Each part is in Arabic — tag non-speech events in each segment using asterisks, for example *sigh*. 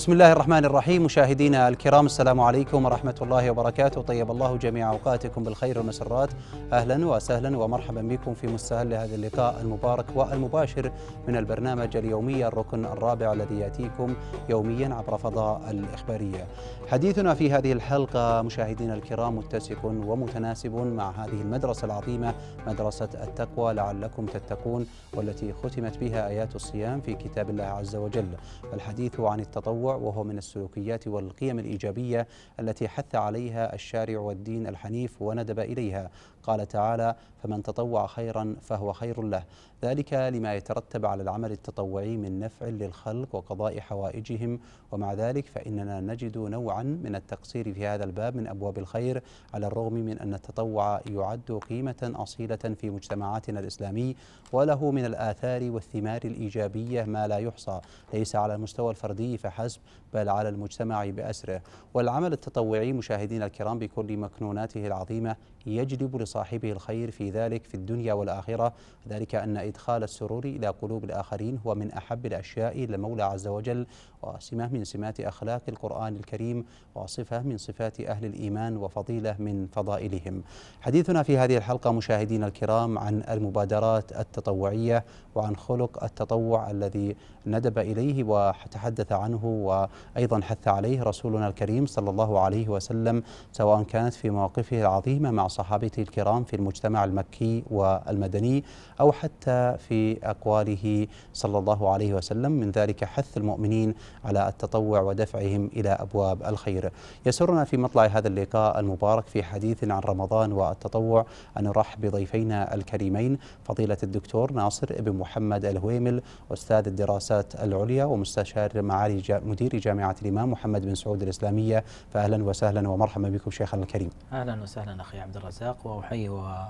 بسم الله الرحمن الرحيم مشاهدينا الكرام السلام عليكم ورحمة الله وبركاته طيب الله جميع أوقاتكم بالخير والمسرات أهلا وسهلا ومرحبا بكم في مستهل هذا اللقاء المبارك والمباشر من البرنامج اليومي الركن الرابع الذي يأتيكم يوميا عبر فضاء الإخبارية حديثنا في هذه الحلقة مشاهدينا الكرام متسق ومتناسب مع هذه المدرسة العظيمة مدرسة التقوى لعلكم تتقون والتي ختمت بها آيات الصيام في كتاب الله عز وجل الحديث عن التطوع وهو من السلوكيات والقيم الإيجابية التي حث عليها الشارع والدين الحنيف وندب إليها قال تعالى فمن تطوع خيرا فهو خير له ذلك لما يترتب على العمل التطوعي من نفع للخلق وقضاء حوائجهم ومع ذلك فإننا نجد نوعا من التقصير في هذا الباب من أبواب الخير على الرغم من أن التطوع يعد قيمة أصيلة في مجتمعاتنا الإسلامي وله من الآثار والثمار الإيجابية ما لا يحصى ليس على المستوى الفردي فحسب بل على المجتمع بأسره والعمل التطوعي مشاهدينا الكرام بكل مكنوناته العظيمة يجلب لصاحبه الخير في ذلك في الدنيا والآخرة ذلك أن إدخال السرور إلى قلوب الآخرين هو من أحب الأشياء إلى المولى عز وجل وسمة من سمات أخلاق القرآن الكريم وصفة من صفات أهل الإيمان وفضيلة من فضائلهم حديثنا في هذه الحلقة مشاهدينا الكرام عن المبادرات التطوعية وعن خلق التطوع الذي ندب إليه وتحدث عنه و أيضا حث عليه رسولنا الكريم صلى الله عليه وسلم سواء كانت في مواقفه العظيمة مع صحابته الكرام في المجتمع المكي والمدني أو حتى في أقواله صلى الله عليه وسلم من ذلك حث المؤمنين على التطوع ودفعهم إلى أبواب الخير يسرنا في مطلع هذا اللقاء المبارك في حديث عن رمضان والتطوع أن نرحب بضيفينا الكريمين فضيلة الدكتور ناصر بن محمد الهويمل أستاذ الدراسات العليا ومستشار معالي مدير جامعة الإمام محمد بن سعود الإسلامية فأهلا وسهلا ومرحبا بكم شيخنا الكريم أهلا وسهلا أخي عبد الرزاق وأحيي آه،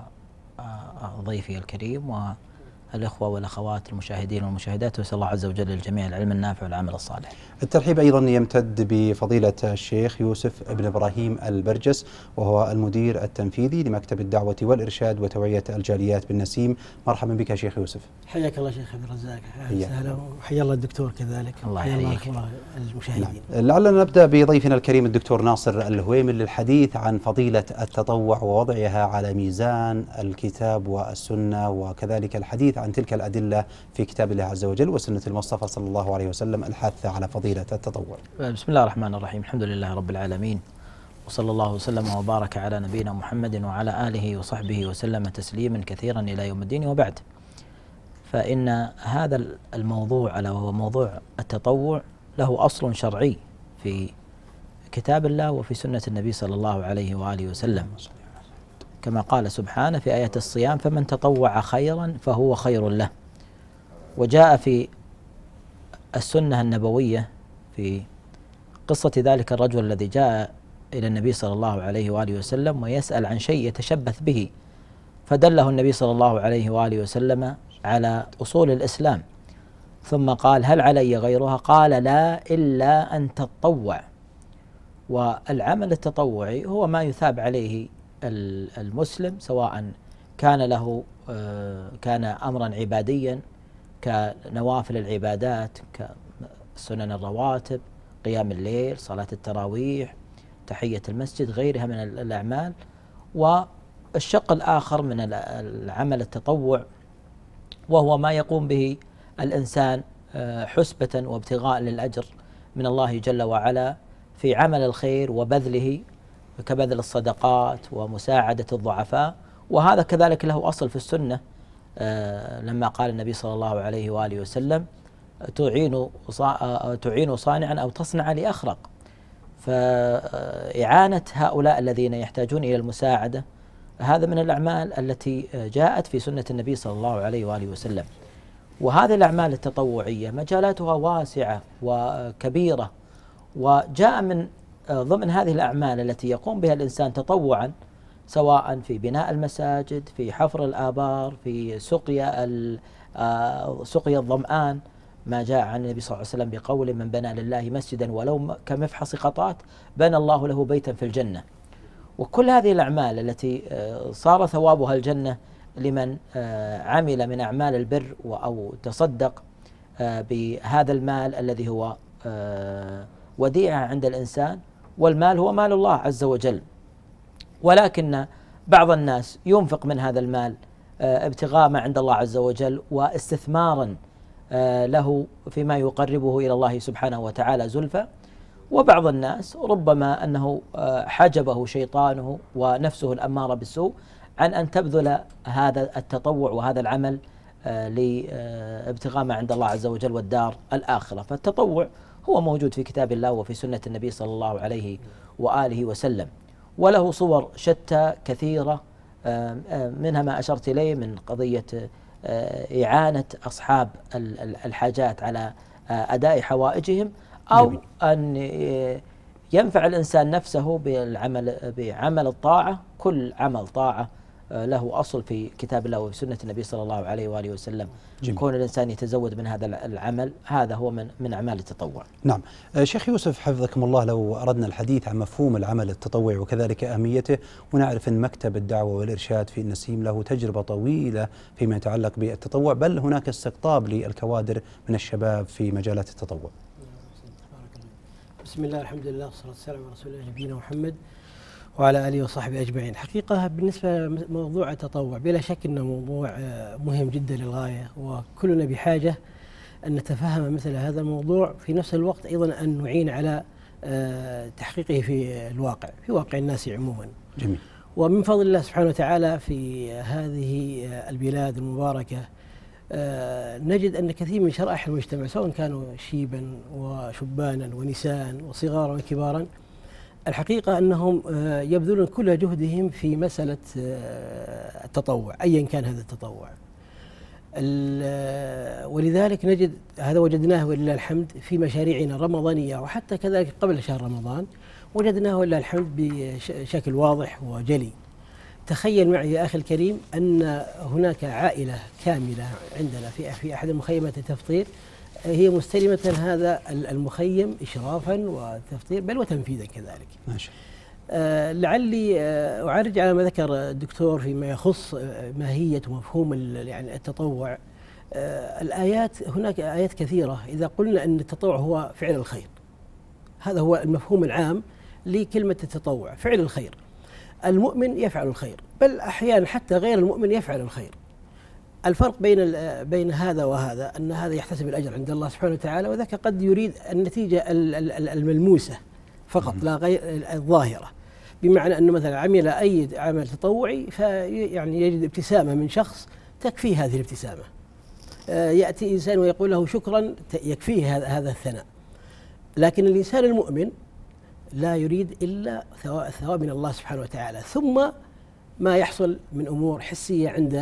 ضيفي الكريم و الإخوة والأخوات المشاهدين والمشاهدات وأسأل الله عز وجل للجميع العلم النافع والعمل الصالح الترحيب أيضا يمتد بفضيلة الشيخ يوسف بن إبراهيم البرجس وهو المدير التنفيذي لمكتب الدعوة والإرشاد وتوعية الجاليات بالنسيم مرحبا بك يا شيخ يوسف حياك الله شيخ عبد الرزاق أهلا وحيا الله الدكتور كذلك الله يحييك المشاهدين نعم. لعلنا نبدأ بضيفنا الكريم الدكتور ناصر الهويمل للحديث عن فضيلة التطوع ووضعها على ميزان الكتاب والسنة وكذلك الحديث عن تلك الأدلة في كتاب الله عز وجل وسنة المصطفى صلى الله عليه وسلم الحاثة على فضيلة التطوع بسم الله الرحمن الرحيم الحمد لله رب العالمين وصلى الله وسلم وبارك على نبينا محمد وعلى آله وصحبه وسلم تسليما كثيرا إلى يوم الدين وبعد فإن هذا الموضوع ألا وهو موضوع التطوع له أصل شرعي في كتاب الله وفي سنة النبي صلى الله عليه وآله وسلم كما قال سبحانه في آية الصيام فمن تطوع خيرا فهو خير له وجاء في السنة النبوية في قصة ذلك الرجل الذي جاء إلى النبي صلى الله عليه وآله وسلم ويسأل عن شيء يتشبث به فدله النبي صلى الله عليه وآله وسلم على أصول الإسلام ثم قال هل علي غيرها قال لا إلا أن تتطوع والعمل التطوعي هو ما يثاب عليه المسلم سواء كان له آه، كان امرا عباديا كنوافل العبادات كسنن الرواتب قيام الليل صلاه التراويح تحيه المسجد غيرها من الاعمال والشق الاخر من العمل التطوع وهو ما يقوم به الانسان آه، حسبه وابتغاء للاجر من الله جل وعلا في عمل الخير وبذله كبذل الصدقات ومساعدة الضعفاء وهذا كذلك له أصل في السنة آه، لما قال النبي صلى الله عليه وآله وسلم تعين آه، تعين صانعا أو تصنع لأخرق فإعانة هؤلاء الذين يحتاجون إلى المساعدة هذا من الأعمال التي جاءت في سنة النبي صلى الله عليه وآله وسلم وهذه الأعمال التطوعية مجالاتها واسعة وكبيرة وجاء من آه، ضمن هذه الأعمال التي يقوم بها الإنسان تطوعا سواء في بناء المساجد في حفر الآبار في سقيا آه، سقيا الظمآن ما جاء عن النبي صلى الله عليه وسلم بقول من بنى لله مسجدا ولو كمفحص قطات بنى الله له بيتا في الجنة وكل هذه الأعمال التي آه، صار ثوابها الجنة لمن عمل من أعمال البر أو تصدق بهذا المال الذي هو وديعة عند الإنسان والمال هو مال الله عز وجل ولكن بعض الناس ينفق من هذا المال آه، ابتغاء ما عند الله عز وجل واستثمارا آه، له فيما يقربه الى الله سبحانه وتعالى زلفى وبعض الناس ربما انه آه، حجبه شيطانه ونفسه الاماره بالسوء عن ان تبذل هذا التطوع وهذا العمل لابتغاء ما عند الله عز وجل والدار الاخره، فالتطوع هو موجود في كتاب الله وفي سنة النبي صلى الله عليه وآله وسلم وله صور شتى كثيرة منها ما أشرت إليه من قضية آه، إعانة أصحاب الحاجات على آه، أداء حوائجهم أو أن آه، ينفع الإنسان نفسه بالعمل بعمل الطاعة كل عمل طاعة آه، له أصل في كتاب الله وفي سنة النبي صلى الله عليه وآله وسلم جميل. كون الإنسان يتزود من هذا العمل هذا هو من, من أعمال التطوع نعم آه، شيخ يوسف حفظكم الله لو أردنا الحديث عن مفهوم العمل التطوعي وكذلك أهميته ونعرف أن مكتب الدعوة والإرشاد في النسيم له تجربة طويلة فيما يتعلق بالتطوع بل هناك استقطاب للكوادر من الشباب في مجالات التطوع بسم الله الحمد لله والصلاة والسلام على رسول الله نبينا محمد وعلى اله وصحبه اجمعين. حقيقه بالنسبه لموضوع التطوع بلا شك انه موضوع آه، مهم جدا للغايه وكلنا بحاجه ان نتفهم مثل هذا الموضوع في نفس الوقت ايضا ان نعين على آه، تحقيقه في الواقع، في واقع الناس عموما. جميل. ومن فضل الله سبحانه وتعالى في هذه آه، البلاد المباركه نجد ان كثير من شرائح المجتمع سواء كانوا شيبا وشبانا ونساء وصغارا وكبارا الحقيقة أنهم آه، يبذلون كل جهدهم في مسألة آه، التطوع أيا كان هذا التطوع آه، ولذلك نجد هذا وجدناه ولله الحمد في مشاريعنا الرمضانية وحتى كذلك قبل شهر رمضان وجدناه ولله الحمد بشكل واضح وجلي تخيل معي يا أخي الكريم أن هناك عائلة كاملة عندنا في في أحد المخيمات التفطير هي مستلمة هذا المخيم إشرافا وتفطير بل وتنفيذا كذلك ما شاء آه لعلي آه أعرج على ما ذكر الدكتور فيما يخص آه، ماهية ومفهوم يعني التطوع آه الآيات هناك آيات كثيرة إذا قلنا أن التطوع هو فعل الخير هذا هو المفهوم العام لكلمة التطوع فعل الخير المؤمن يفعل الخير بل أحيانا حتى غير المؤمن يفعل الخير الفرق بين بين هذا وهذا ان هذا يحتسب الاجر عند الله سبحانه وتعالى وذاك قد يريد النتيجه الملموسه فقط لا غير الظاهره بمعنى انه مثلا عمل اي عمل تطوعي فيعني يجد ابتسامه من شخص تكفيه هذه الابتسامه آه، ياتي انسان ويقول له شكرا يكفيه هذا الثناء لكن الانسان المؤمن لا يريد الا ثواب من الله سبحانه وتعالى ثم ما يحصل من امور حسيه عند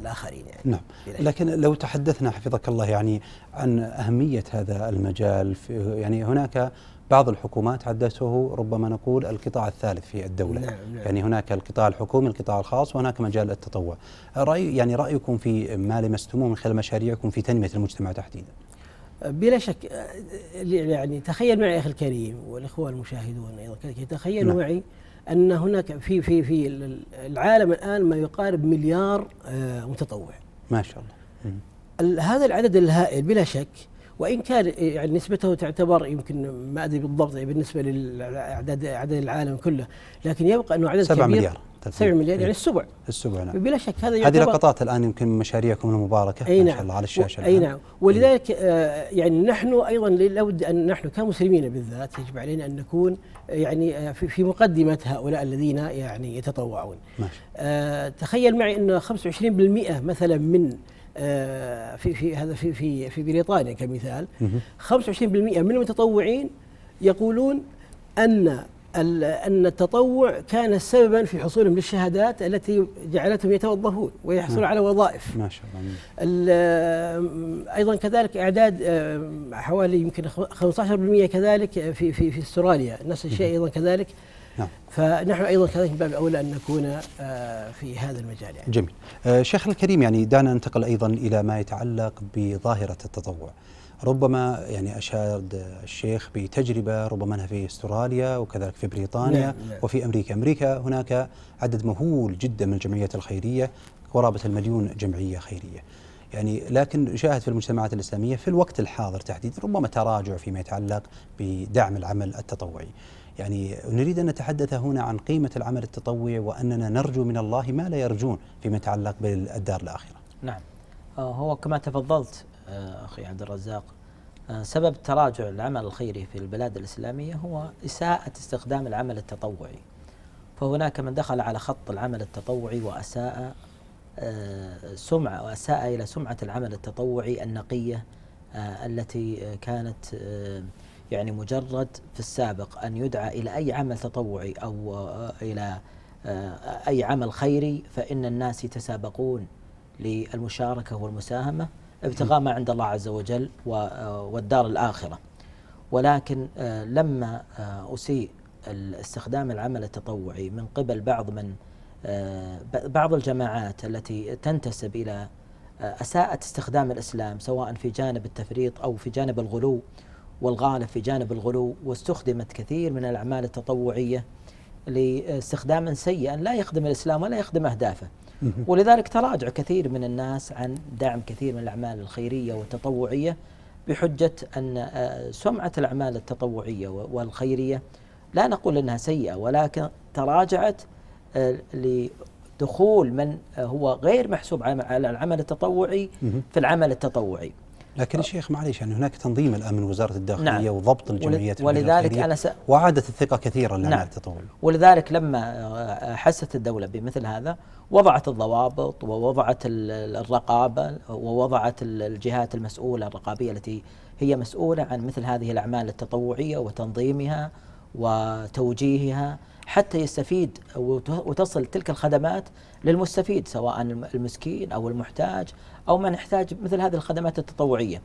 الاخرين يعني نعم لكن لو تحدثنا حفظك الله يعني عن اهميه هذا المجال في يعني هناك بعض الحكومات عدته ربما نقول القطاع الثالث في الدولة نعم نعم. يعني هناك القطاع الحكومي القطاع الخاص وهناك مجال التطوع رأي يعني رأيكم في ما لمستموه من خلال مشاريعكم في تنمية المجتمع تحديدا بلا شك يعني تخيل معي أخي الكريم والإخوة المشاهدون أيضا تخيلوا نعم. معي ان هناك في في في العالم الان ما يقارب مليار آه، متطوع ما شاء الله هذا العدد الهائل بلا شك وان كان آه، يعني نسبته تعتبر يمكن ما ادري بالضبط بالنسبه للاعداد عدد العالم كله لكن يبقى انه عدد سبع كبير مليار سبع مليار يعني إيه. السبع السبع نعم بلا شك هذا هذه لقطات الان يمكن من مشاريعكم المباركه اي نعم ما شاء نعم. الله على الشاشه اي نعم ولذلك إيه. آه يعني نحن ايضا لابد ان نحن كمسلمين بالذات يجب علينا ان نكون آه، يعني آه، في مقدمه هؤلاء الذين يعني يتطوعون ماشي. آه تخيل معي ان 25% مثلا من آه، في في هذا في في في بريطانيا كمثال 25% من المتطوعين يقولون ان أن التطوع كان سببا في حصولهم للشهادات التي جعلتهم يتوظفون ويحصلون نعم. على وظائف ما شاء الله أيضا كذلك إعداد حوالي يمكن 15% كذلك في في في استراليا نفس الشيء أيضا كذلك نعم. فنحن ايضا كذلك من باب اولى ان نكون آه، في هذا المجال يعني. جميل. آه، شيخنا الكريم يعني دعنا ننتقل ايضا الى ما يتعلق بظاهره التطوع. ربما يعني اشاد الشيخ بتجربة ربما أنها في استراليا وكذلك في بريطانيا نعم نعم. وفي أمريكا أمريكا هناك عدد مهول جدا من الجمعيات الخيرية قرابة المليون جمعية خيرية يعني لكن شاهد في المجتمعات الإسلامية في الوقت الحاضر تحديدا ربما تراجع فيما يتعلق بدعم العمل التطوعي يعني نريد أن نتحدث هنا عن قيمة العمل التطوعي وأننا نرجو من الله ما لا يرجون فيما يتعلق بالدار الآخرة نعم آه، هو كما تفضلت آه، أخي عبد الرزاق آه، سبب تراجع العمل الخيري في البلاد الإسلامية هو إساءة استخدام العمل التطوعي فهناك من دخل على خط العمل التطوعي وأساء آه، سمعة وأساء إلى سمعة العمل التطوعي النقية التي كانت يعني مجرد في السابق أن يدعى إلى أي عمل تطوعي أو إلى أي عمل خيري فإن الناس يتسابقون للمشاركة والمساهمة ابتغاء ما عند الله عز وجل آه، والدار الآخرة ولكن آه، لما آه، أسيء استخدام العمل التطوعي من قبل بعض من بعض الجماعات التي تنتسب إلى أساءت استخدام الإسلام سواء في جانب التفريط أو في جانب الغلو والغالب في جانب الغلو واستخدمت كثير من الأعمال التطوعية لاستخداما سيئا لا يخدم الإسلام ولا يخدم أهدافه ولذلك تراجع كثير من الناس عن دعم كثير من الأعمال الخيرية والتطوعية بحجة أن آه، سمعة الأعمال التطوعية والخيرية لا نقول أنها سيئة ولكن تراجعت آه، لدخول من آه، هو غير محسوب على العمل التطوعي في العمل التطوعي لكن الشيخ معليش يعني هناك تنظيم الان من وزاره الداخليه نعم وضبط الجمعيات ولذلك انا س... وعادت الثقه كثيرا للعمل نعم التطور ولذلك لما حست الدوله بمثل هذا وضعت الضوابط ووضعت الرقابة ووضعت الجهات المسؤولة الرقابية التي هي مسؤولة عن مثل هذه الأعمال التطوعية وتنظيمها وتوجيهها حتى يستفيد وتصل تلك الخدمات للمستفيد سواء المسكين أو المحتاج أو من يحتاج مثل هذه الخدمات التطوعية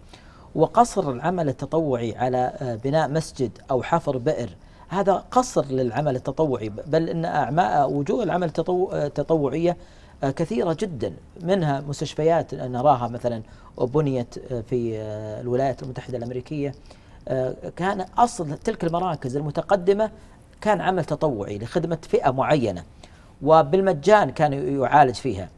وقصر العمل التطوعي على آه، بناء مسجد أو حفر بئر هذا قصر للعمل التطوعي بل ان اعماء وجوه العمل التطوعيه آه، كثيره جدا منها مستشفيات نراها مثلا بنيت آه، في آه، الولايات المتحده الامريكيه كان اصل تلك المراكز المتقدمه كان عمل تطوعي لخدمه فئه معينه وبالمجان كان يعالج فيها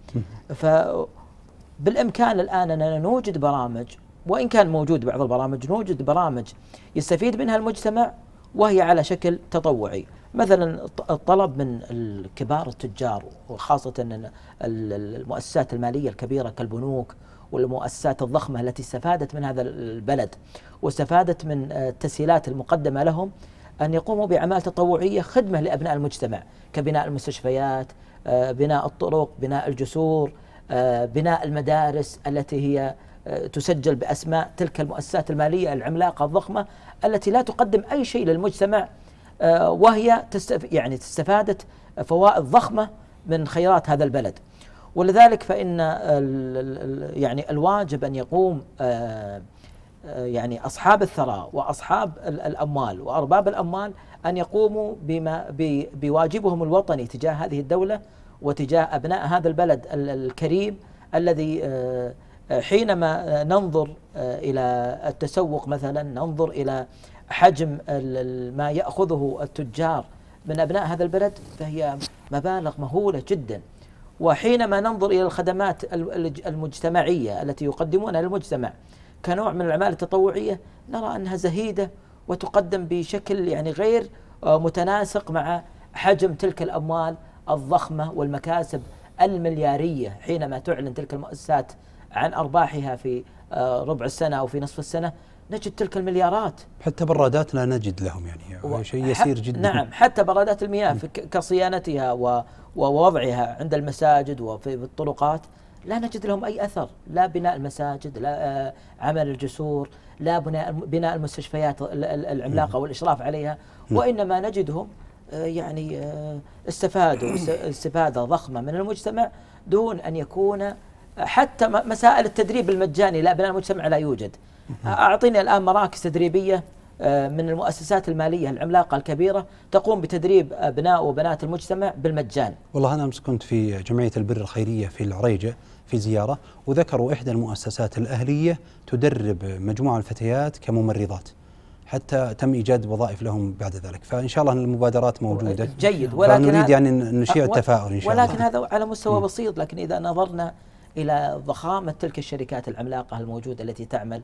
فبالامكان الان اننا نوجد برامج وان كان موجود بعض البرامج نوجد برامج يستفيد منها المجتمع وهي على شكل تطوعي مثلا الطلب من الكبار التجار وخاصة المؤسسات المالية الكبيرة كالبنوك والمؤسسات الضخمة التي استفادت من هذا البلد واستفادت من آه، التسهيلات المقدمة لهم أن يقوموا بأعمال تطوعية خدمة لأبناء المجتمع كبناء المستشفيات آه، بناء الطرق بناء الجسور آه، بناء المدارس التي هي آه، تسجل باسماء تلك المؤسسات الماليه العملاقه الضخمه التي لا تقدم اي شيء للمجتمع آه، وهي تستف يعني استفادت فوائد ضخمه من خيرات هذا البلد ولذلك فان يعني الواجب ان يقوم آه، يعني اصحاب الثراء واصحاب الاموال وارباب الاموال ان يقوموا بما بواجبهم الوطني تجاه هذه الدوله وتجاه ابناء هذا البلد الكريم الذي آه، حينما آه، ننظر آه، الى التسوق مثلا ننظر الى حجم ما ياخذه التجار من ابناء هذا البلد فهي مبالغ مهوله جدا وحينما ننظر الى الخدمات المجتمعيه التي يقدمونها للمجتمع كنوع من الاعمال التطوعيه نرى انها زهيده وتقدم بشكل يعني غير متناسق مع حجم تلك الاموال الضخمه والمكاسب الملياريه حينما تعلن تلك المؤسسات عن أرباحها في آه، ربع السنة أو في نصف السنة نجد تلك المليارات حتى برادات لا نجد لهم يعني, يعني شيء يسير جدا نعم حتى برادات المياه كصيانتها ووضعها عند المساجد وفي الطرقات لا نجد لهم أي أثر لا بناء المساجد لا آه، عمل الجسور لا بناء بناء المستشفيات العملاقة والإشراف عليها وإنما نجدهم آه، يعني استفادوا استفادة ضخمة من المجتمع دون أن يكون حتى مسائل التدريب المجاني لا بناء المجتمع لا يوجد أعطيني الآن مراكز تدريبية آه، من المؤسسات المالية العملاقة الكبيرة تقوم بتدريب أبناء آه، وبنات المجتمع بالمجان والله أنا أمس كنت في جمعية البر الخيرية في العريجة في زيارة وذكروا إحدى المؤسسات الأهلية تدرب مجموعة الفتيات كممرضات حتى تم ايجاد وظائف لهم بعد ذلك فان شاء الله المبادرات موجوده جيد ولكن نريد يعني نشيع أه، التفاؤل ان شاء ولكن الله ولكن هذا على مستوى بسيط لكن اذا نظرنا الى ضخامه تلك الشركات العملاقه الموجوده التي تعمل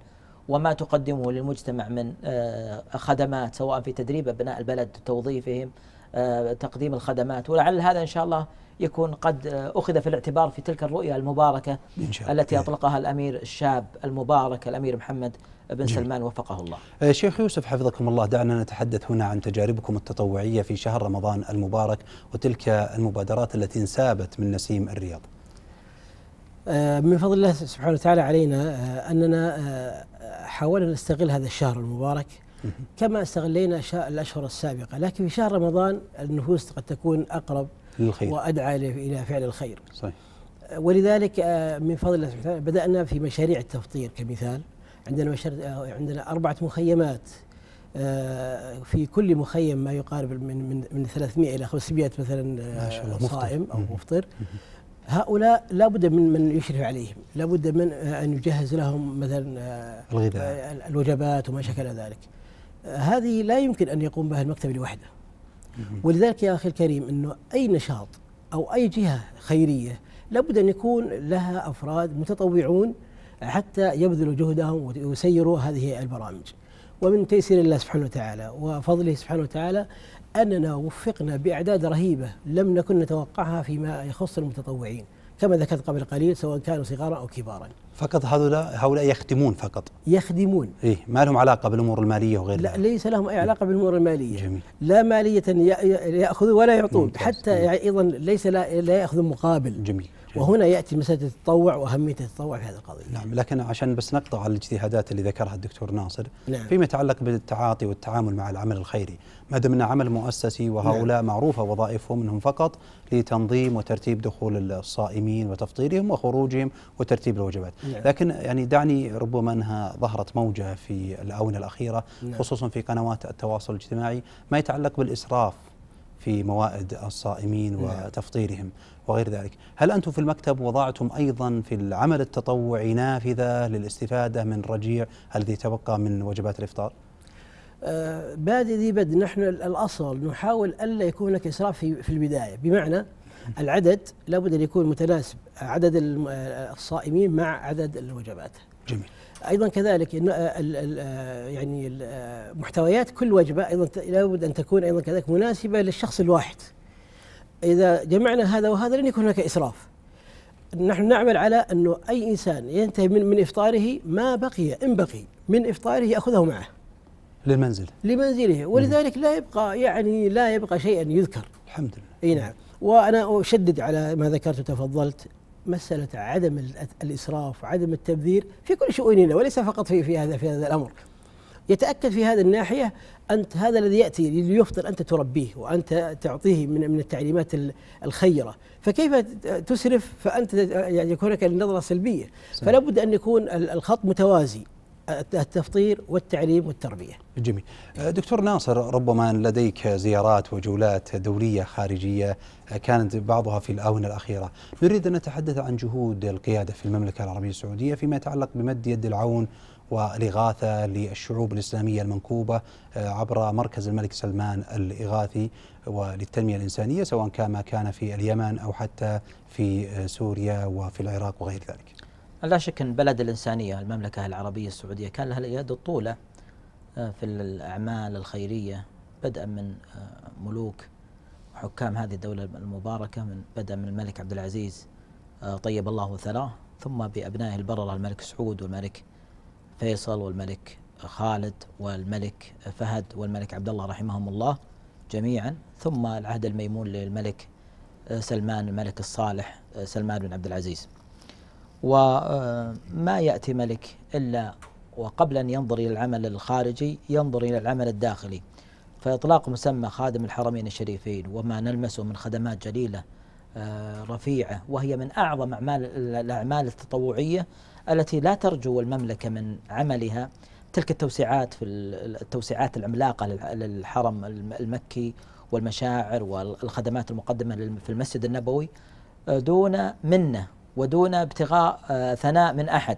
وما تقدمه للمجتمع من آه، خدمات سواء في تدريب ابناء البلد توظيفهم آه، تقديم الخدمات ولعل هذا ان شاء الله يكون قد آه، اخذ في الاعتبار في تلك الرؤيه المباركه التي اطلقها الامير الشاب المبارك الامير محمد بن جميل. سلمان وفقه الله. شيخ يوسف حفظكم الله دعنا نتحدث هنا عن تجاربكم التطوعيه في شهر رمضان المبارك وتلك المبادرات التي انسابت من نسيم الرياض. آه، من فضل الله سبحانه وتعالى علينا آه، أننا آه، حاولنا نستغل هذا الشهر المبارك كما استغلينا الأشهر السابقة لكن في شهر رمضان النفوس قد تكون أقرب للخير وأدعى إلى فعل الخير صحيح ولذلك من فضل الله سبحانه وتعالى بدأنا في مشاريع التفطير كمثال عندنا عندنا أربعة مخيمات في كل مخيم ما يقارب من من, من 300 إلى 500 مثلا ما شاء الله صائم أو مفطر هؤلاء لابد من من يشرف عليهم لابد من آه، أن يجهز لهم مثلا آه، الغذاء آه، الوجبات وما شكل ذلك هذه لا يمكن أن يقوم بها المكتب لوحده ولذلك يا أخي الكريم أنه أي نشاط أو أي جهة خيرية لابد أن يكون لها أفراد متطوعون حتى يبذلوا جهدهم ويسيروا هذه البرامج ومن تيسير الله سبحانه وتعالى وفضله سبحانه وتعالى أننا وفقنا بأعداد رهيبة لم نكن نتوقعها فيما يخص المتطوعين كما ذكرت قبل قليل سواء كانوا صغارا أو كبارا فقط هؤلاء هؤلاء يخدمون فقط يخدمون إيه ما لهم علاقة بالأمور المالية وغيرها لا ليس لهم أي علاقة بالأمور المالية جميل. لا مالية يأخذون ولا يعطون حتى أيضا ليس لا, لا يأخذون مقابل جميل وهنا ياتي مساله التطوع واهميه التطوع في هذه القضيه. نعم لكن عشان بس نقطع على الاجتهادات اللي ذكرها الدكتور ناصر نعم. فيما يتعلق بالتعاطي والتعامل مع العمل الخيري، ما دام عمل مؤسسي وهؤلاء نعم. معروفه وظائفهم انهم فقط لتنظيم وترتيب دخول الصائمين وتفطيرهم وخروجهم وترتيب الوجبات، نعم. لكن يعني دعني ربما انها ظهرت موجه في الاونه الاخيره نعم. خصوصا في قنوات التواصل الاجتماعي ما يتعلق بالاسراف في موائد الصائمين نعم. وتفطيرهم وغير ذلك هل أنتم في المكتب وضعتم أيضا في العمل التطوعي نافذة للاستفادة من رجيع الذي تبقى من وجبات الإفطار؟ آه، بعد بادئ ذي بدء نحن الأصل نحاول ألا يكون هناك إسراف في البداية بمعنى العدد لابد أن يكون متناسب عدد آه، الصائمين مع عدد الوجبات جميل ايضا كذلك آه، آه، يعني آه، محتويات كل وجبه ايضا لابد ان تكون ايضا كذلك مناسبه للشخص الواحد اذا جمعنا هذا وهذا لن يكون هناك اسراف نحن نعمل على انه اي انسان ينتهي من من افطاره ما بقي ان بقي من افطاره ياخذه معه للمنزل لمنزله ولذلك لا يبقى يعني لا يبقى شيئا يذكر الحمد لله اي نعم وانا اشدد على ما ذكرت وتفضلت مسألة عدم الإسراف وعدم التبذير في كل شؤوننا وليس فقط في في هذا في هذا الأمر يتأكد في هذه الناحية أنت هذا الذي يأتي ليفطر أنت تربيه وأنت تعطيه من من التعليمات الخيرة فكيف تسرف فأنت يعني يكون لك النظرة سلبية فلا بد أن يكون الخط متوازي التفطير والتعليم والتربية جميل دكتور ناصر ربما لديك زيارات وجولات دولية خارجية كانت بعضها في الآونة الأخيرة نريد أن نتحدث عن جهود القيادة في المملكة العربية السعودية فيما يتعلق بمد يد العون والإغاثة للشعوب الإسلامية المنكوبة آه، عبر مركز الملك سلمان الإغاثي وللتنمية الإنسانية سواء كان ما كان في اليمن أو حتى في آه، سوريا وفي العراق وغير ذلك لا شك ان بلد الانسانيه المملكه العربيه السعوديه كان لها اليد الطوله آه، في الاعمال الخيريه بدءا من آه، ملوك وحكام هذه الدوله المباركه من بدءا من الملك عبد العزيز آه، طيب الله ثراه ثم بابنائه البرره الملك سعود والملك فيصل والملك خالد والملك فهد والملك عبد الله رحمهم الله جميعا ثم العهد الميمون للملك سلمان الملك الصالح سلمان بن عبد العزيز وما يأتي ملك إلا وقبل أن ينظر إلى العمل الخارجي ينظر إلى العمل الداخلي فإطلاق مسمى خادم الحرمين الشريفين وما نلمسه من خدمات جليلة آه، رفيعة وهي من أعظم أعمال الأعمال التطوعية التي لا ترجو المملكة من عملها تلك التوسعات في التوسعات العملاقة للحرم المكي والمشاعر والخدمات المقدمة في المسجد النبوي آه، دون منه ودون ابتغاء آه، ثناء من احد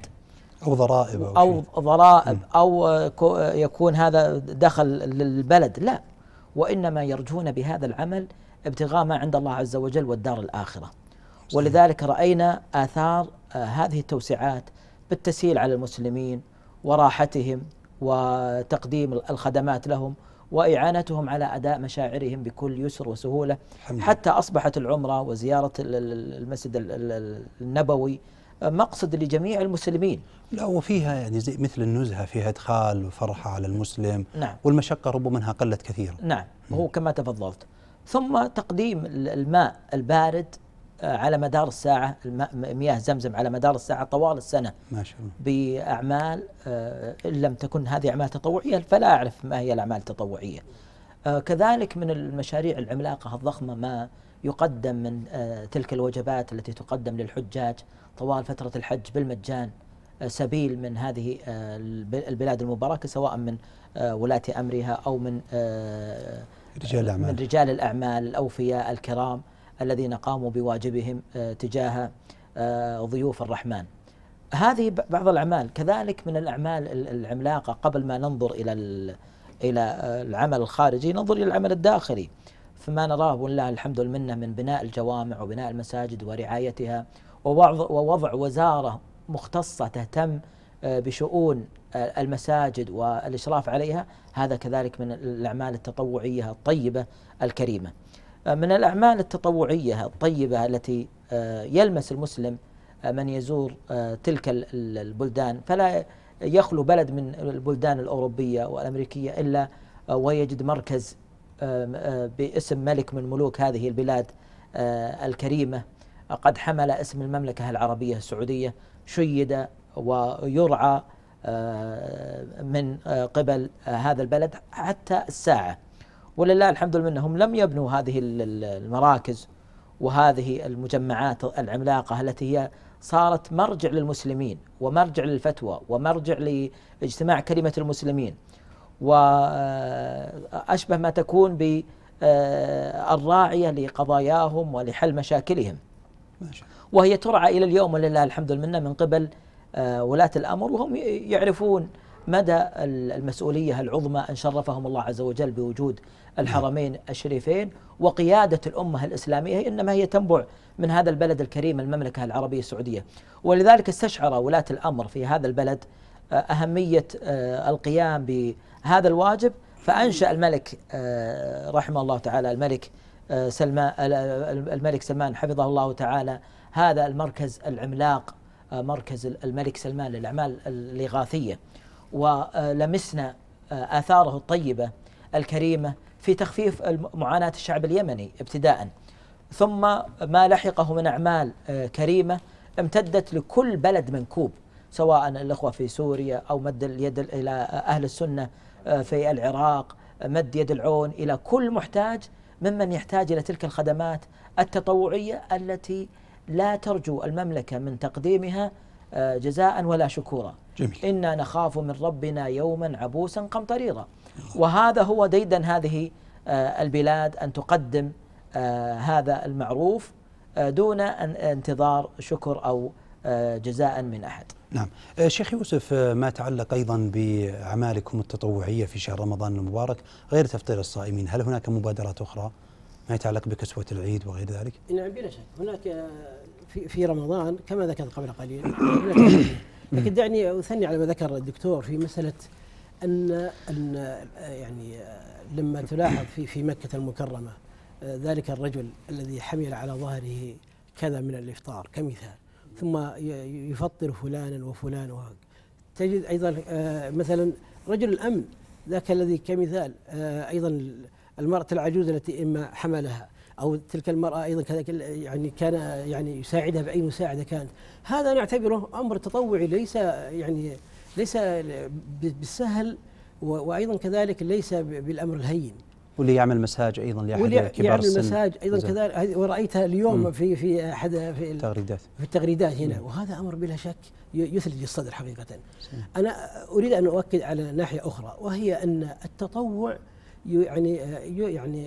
او ضرائب او, أو ضرائب او آه، آه، يكون هذا دخل للبلد لا وانما يرجون بهذا العمل ابتغاء ما عند الله عز وجل والدار الاخره ولذلك راينا اثار هذه التوسعات بالتسهيل على المسلمين وراحتهم وتقديم الخدمات لهم واعانتهم على اداء مشاعرهم بكل يسر وسهوله حتى اصبحت العمره وزياره المسجد النبوي مقصد لجميع المسلمين لا وفيها يعني زي مثل النزهة فيها إدخال وفرحة على المسلم نعم والمشقة ربما أنها قلت كثيرا نعم هو كما تفضلت ثم تقديم الماء البارد آه، على مدار الساعة مياه زمزم على مدار الساعة طوال السنة ما شاء الله بأعمال آه، إن لم تكن هذه أعمال تطوعية فلا أعرف ما هي الأعمال التطوعية آه، كذلك من المشاريع العملاقة الضخمة ما يقدم من تلك الوجبات التي تقدم للحجاج طوال فترة الحج بالمجان سبيل من هذه البلاد المباركة سواء من ولاة أمرها أو من رجال الأعمال من رجال الأعمال الأوفياء الكرام الذين قاموا بواجبهم آه، تجاه آه، ضيوف الرحمن هذه بعض الأعمال كذلك من الأعمال العملاقة قبل ما ننظر إلى إلى آه، العمل الخارجي ننظر إلى العمل الداخلي فما نراه والله الحمد والمنة من بناء الجوامع وبناء المساجد ورعايتها ووضع وزارة مختصة تهتم بشؤون المساجد والإشراف عليها هذا كذلك من الأعمال التطوعية الطيبة الكريمة آه، من الأعمال التطوعية الطيبة التي آه، يلمس المسلم آه، من يزور تلك البلدان فلا يخلو بلد من البلدان الأوروبية والأمريكية إلا ويجد مركز باسم ملك من ملوك هذه البلاد الكريمة قد حمل اسم المملكة العربية السعودية شيد ويرعى من قبل هذا البلد حتى الساعه ولله الحمد والمنه هم لم يبنوا هذه المراكز وهذه المجمعات العملاقه التي هي صارت مرجع للمسلمين ومرجع للفتوى ومرجع لاجتماع كلمه المسلمين واشبه آه، ما تكون ب آه، الراعية لقضاياهم ولحل مشاكلهم وهي ترعى إلى اليوم ولله الحمد والمنة من قبل آه، ولاة الأمر وهم يعرفون مدى المسؤولية العظمى أن شرفهم الله عز وجل بوجود الحرمين الشريفين وقيادة الأمة الإسلامية إنما هي تنبع من هذا البلد الكريم المملكة العربية السعودية ولذلك استشعر ولاة الأمر في هذا البلد آه، أهمية آه، القيام بهذا الواجب فأنشأ الملك آه، رحمه الله تعالى الملك سلمان الملك سلمان حفظه الله تعالى هذا المركز العملاق مركز الملك سلمان للأعمال الإغاثية ولمسنا آثاره الطيبة الكريمة في تخفيف معاناة الشعب اليمني ابتداء ثم ما لحقه من أعمال آه، كريمة امتدت لكل بلد منكوب سواء الإخوة في سوريا أو مد اليد إلى أهل السنة آه، في العراق مد يد العون إلى كل محتاج ممن يحتاج إلى تلك الخدمات التطوعية التي لا ترجو المملكة من تقديمها آه، جزاء ولا شكورا جميل. إنا نخاف من ربنا يوما عبوسا قمطريرا وهذا هو ديدا هذه آه، البلاد ان تقدم آه، هذا المعروف آه، دون أن انتظار شكر او جزاء من احد. نعم، شيخ يوسف ما تعلق ايضا باعمالكم التطوعيه في شهر رمضان المبارك غير تفطير الصائمين، هل هناك مبادرات اخرى ما يتعلق بكسوه العيد وغير ذلك؟ نعم بلا شك، هناك في في رمضان كما ذكرت قبل قليل *coughs* لكن دعني اثني على ما ذكر الدكتور في مساله ان ان يعني لما تلاحظ في في مكه المكرمه ذلك الرجل الذي حمل على ظهره كذا من الافطار كمثال ثم يفطر فلانا وفلان وهكذا تجد ايضا آه، مثلا رجل الامن ذاك الذي كمثال آه، ايضا المراه العجوز التي اما حملها او تلك المراه ايضا كذلك يعني كان يعني يساعدها باي مساعده كانت هذا نعتبره امر تطوعي ليس يعني ليس بالسهل وايضا كذلك ليس بالامر الهين واللي يعمل مساج ايضا لاحد كبار يعمل السن مساج ايضا كذلك ورايتها اليوم مم. في في احد في التغريدات في التغريدات هنا مم. وهذا امر بلا شك يثلج الصدر حقيقه سنة. انا اريد ان اؤكد على ناحيه اخرى وهي ان التطوع يعني يعني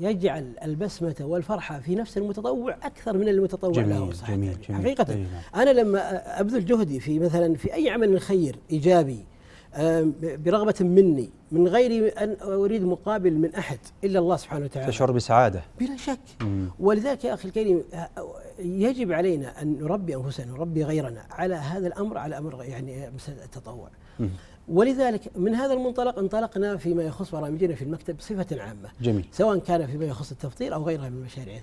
يجعل البسمه والفرحه في نفس المتطوع اكثر من المتطوع جميل له صحيح جميل جميل حقيقه جميل نعم. انا لما ابذل جهدي في مثلا في اي عمل خير ايجابي برغبه مني من غير ان اريد مقابل من احد الا الله سبحانه وتعالى تشعر بسعاده بلا شك ولذلك يا اخي الكريم يجب علينا ان نربي انفسنا نربي غيرنا على هذا الامر على امر يعني التطوع آه، ولذلك من هذا المنطلق انطلقنا فيما يخص برامجنا في المكتب بصفة عامة جميل سواء كان فيما يخص التفطير أو غيرها من المشاريع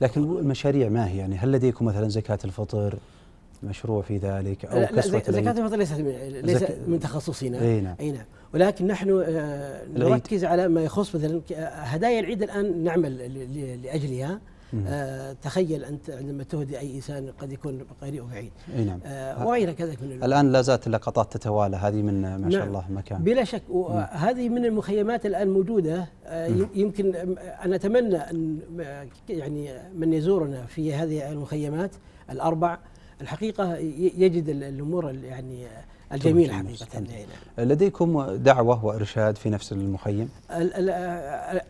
لكن المشاريع ما هي يعني هل لديكم مثلا زكاة الفطر مشروع في ذلك أو لا, لا زكاة الفطر ليست من, ليس من تخصصنا أي نعم. أي نعم ولكن نحن آه، نركز على ما يخص مثلا هدايا العيد الآن نعمل لأجلها آه تخيل أنت عندما تهدي أي إنسان قد يكون قريب بعيد أي نعم. آه وغير كذلك من الآن لا زالت اللقطات تتوالى هذه من ما نعم. شاء الله مكان بلا شك وهذه من المخيمات الآن موجودة آه يمكن أنا أتمنى أن آه، يعني من يزورنا في هذه المخيمات الأربع الحقيقة يجد الأمور يعني الجميل حقيقة نعم. لديكم دعوة وإرشاد في نفس المخيم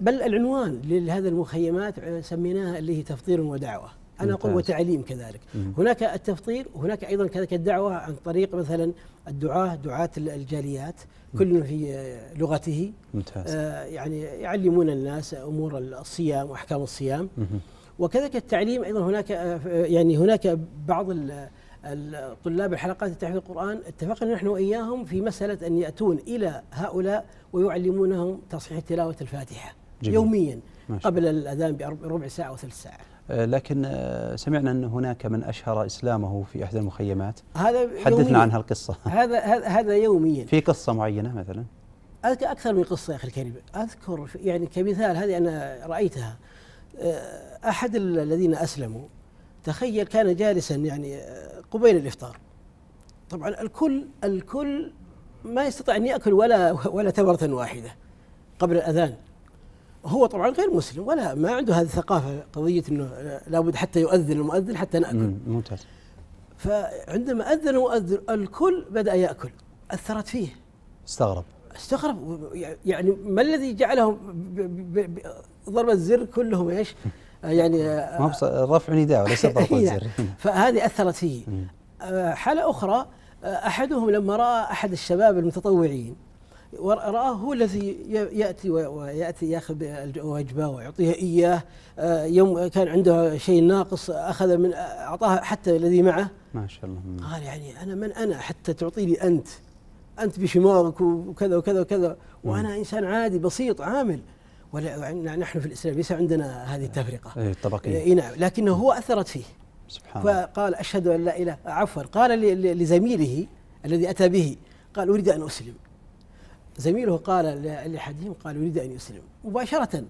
بل العنوان لهذا المخيمات سميناها اللي هي تفطير ودعوة أنا أقول وتعليم كذلك مم. هناك التفطير وهناك أيضا كذلك الدعوة عن طريق مثلا الدعاة دعاة الجاليات كل في لغته ممتاز. آه يعني يعلمون الناس أمور الصيام وأحكام الصيام مم. وكذلك التعليم ايضا هناك آه، يعني هناك بعض طلاب الحلقات التحفيظ القرآن اتفقنا نحن وإياهم في مسألة أن يأتون إلى هؤلاء ويعلمونهم تصحيح تلاوة الفاتحة جميل. يوميا ماشي. قبل الأذان بربع ساعة أو ثلث ساعة آه، لكن آه، سمعنا أن هناك من أشهر إسلامه في إحدى المخيمات هذا حدثنا عنها القصة هذا هذا يوميا في قصة معينة مثلا أذكر أكثر من قصة يا أخي الكريم أذكر يعني كمثال هذه أنا رأيتها آه، أحد الذين أسلموا تخيل كان جالسا يعني قبيل الافطار طبعا الكل الكل ما يستطيع ان ياكل ولا ولا تمره واحده قبل الاذان هو طبعا غير مسلم ولا ما عنده هذه الثقافه قضيه انه لابد حتى يؤذن المؤذن حتى ناكل ممتاز فعندما اذن المؤذن الكل بدا ياكل اثرت فيه استغرب استغرب يعني ما الذي جعلهم ضرب الزر كلهم ايش؟ *laughs* آه، يعني آه، ما رفع نداء وليس *laughs* ضرب إيه، زر نعم. فهذه اثرت فيه آه، حاله اخرى احدهم لما راى احد الشباب المتطوعين ورآه هو الذي يأتي ويأتي يأخذ وجبة ويعطيها إياه يوم كان عنده شيء ناقص أخذ من أعطاه حتى الذي معه ما شاء الله قال يعني أنا من أنا حتى تعطيني أنت أنت بشماغك وكذا وكذا وكذا وأنا إنسان عادي بسيط عامل ونحن في الاسلام ليس عندنا هذه التفرقه اي الطبقيه اي نعم لكنه هو اثرت فيه سبحان فقال اشهد ان لا اله عفوا قال لزميله الذي اتى به قال اريد ان اسلم زميله قال لاحدهم قال اريد ان يسلم مباشره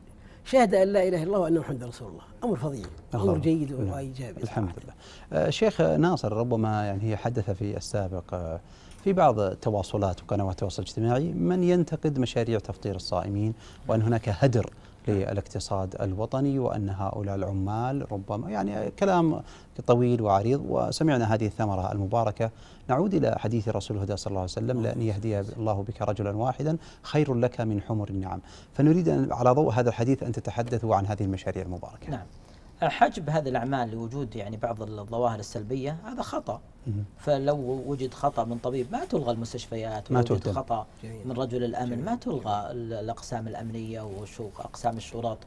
شهد ان لا اله الا الله وان محمدا رسول الله، امر فظيع، امر جيد إيه. وايجابي الحمد لله. آه، شيخ ناصر ربما يعني هي حدث في السابق آه، في بعض التواصلات وقنوات التواصل الاجتماعي من ينتقد مشاريع تفطير الصائمين وأن هناك هدر للاقتصاد الوطني وأن هؤلاء العمال ربما يعني كلام طويل وعريض وسمعنا هذه الثمرة المباركة نعود إلى حديث رسول الهدى صلى الله عليه وسلم لأن يهدي الله بك رجلا واحدا خير لك من حمر النعم فنريد على ضوء هذا الحديث أن تتحدثوا عن هذه المشاريع المباركة نعم حجب هذه الاعمال لوجود يعني بعض الظواهر السلبيه هذا خطا فلو وجد خطا من طبيب ما تلغى المستشفيات ما وجد خطا من رجل الامن جميل. ما تلغى الاقسام الامنيه واقسام الشرط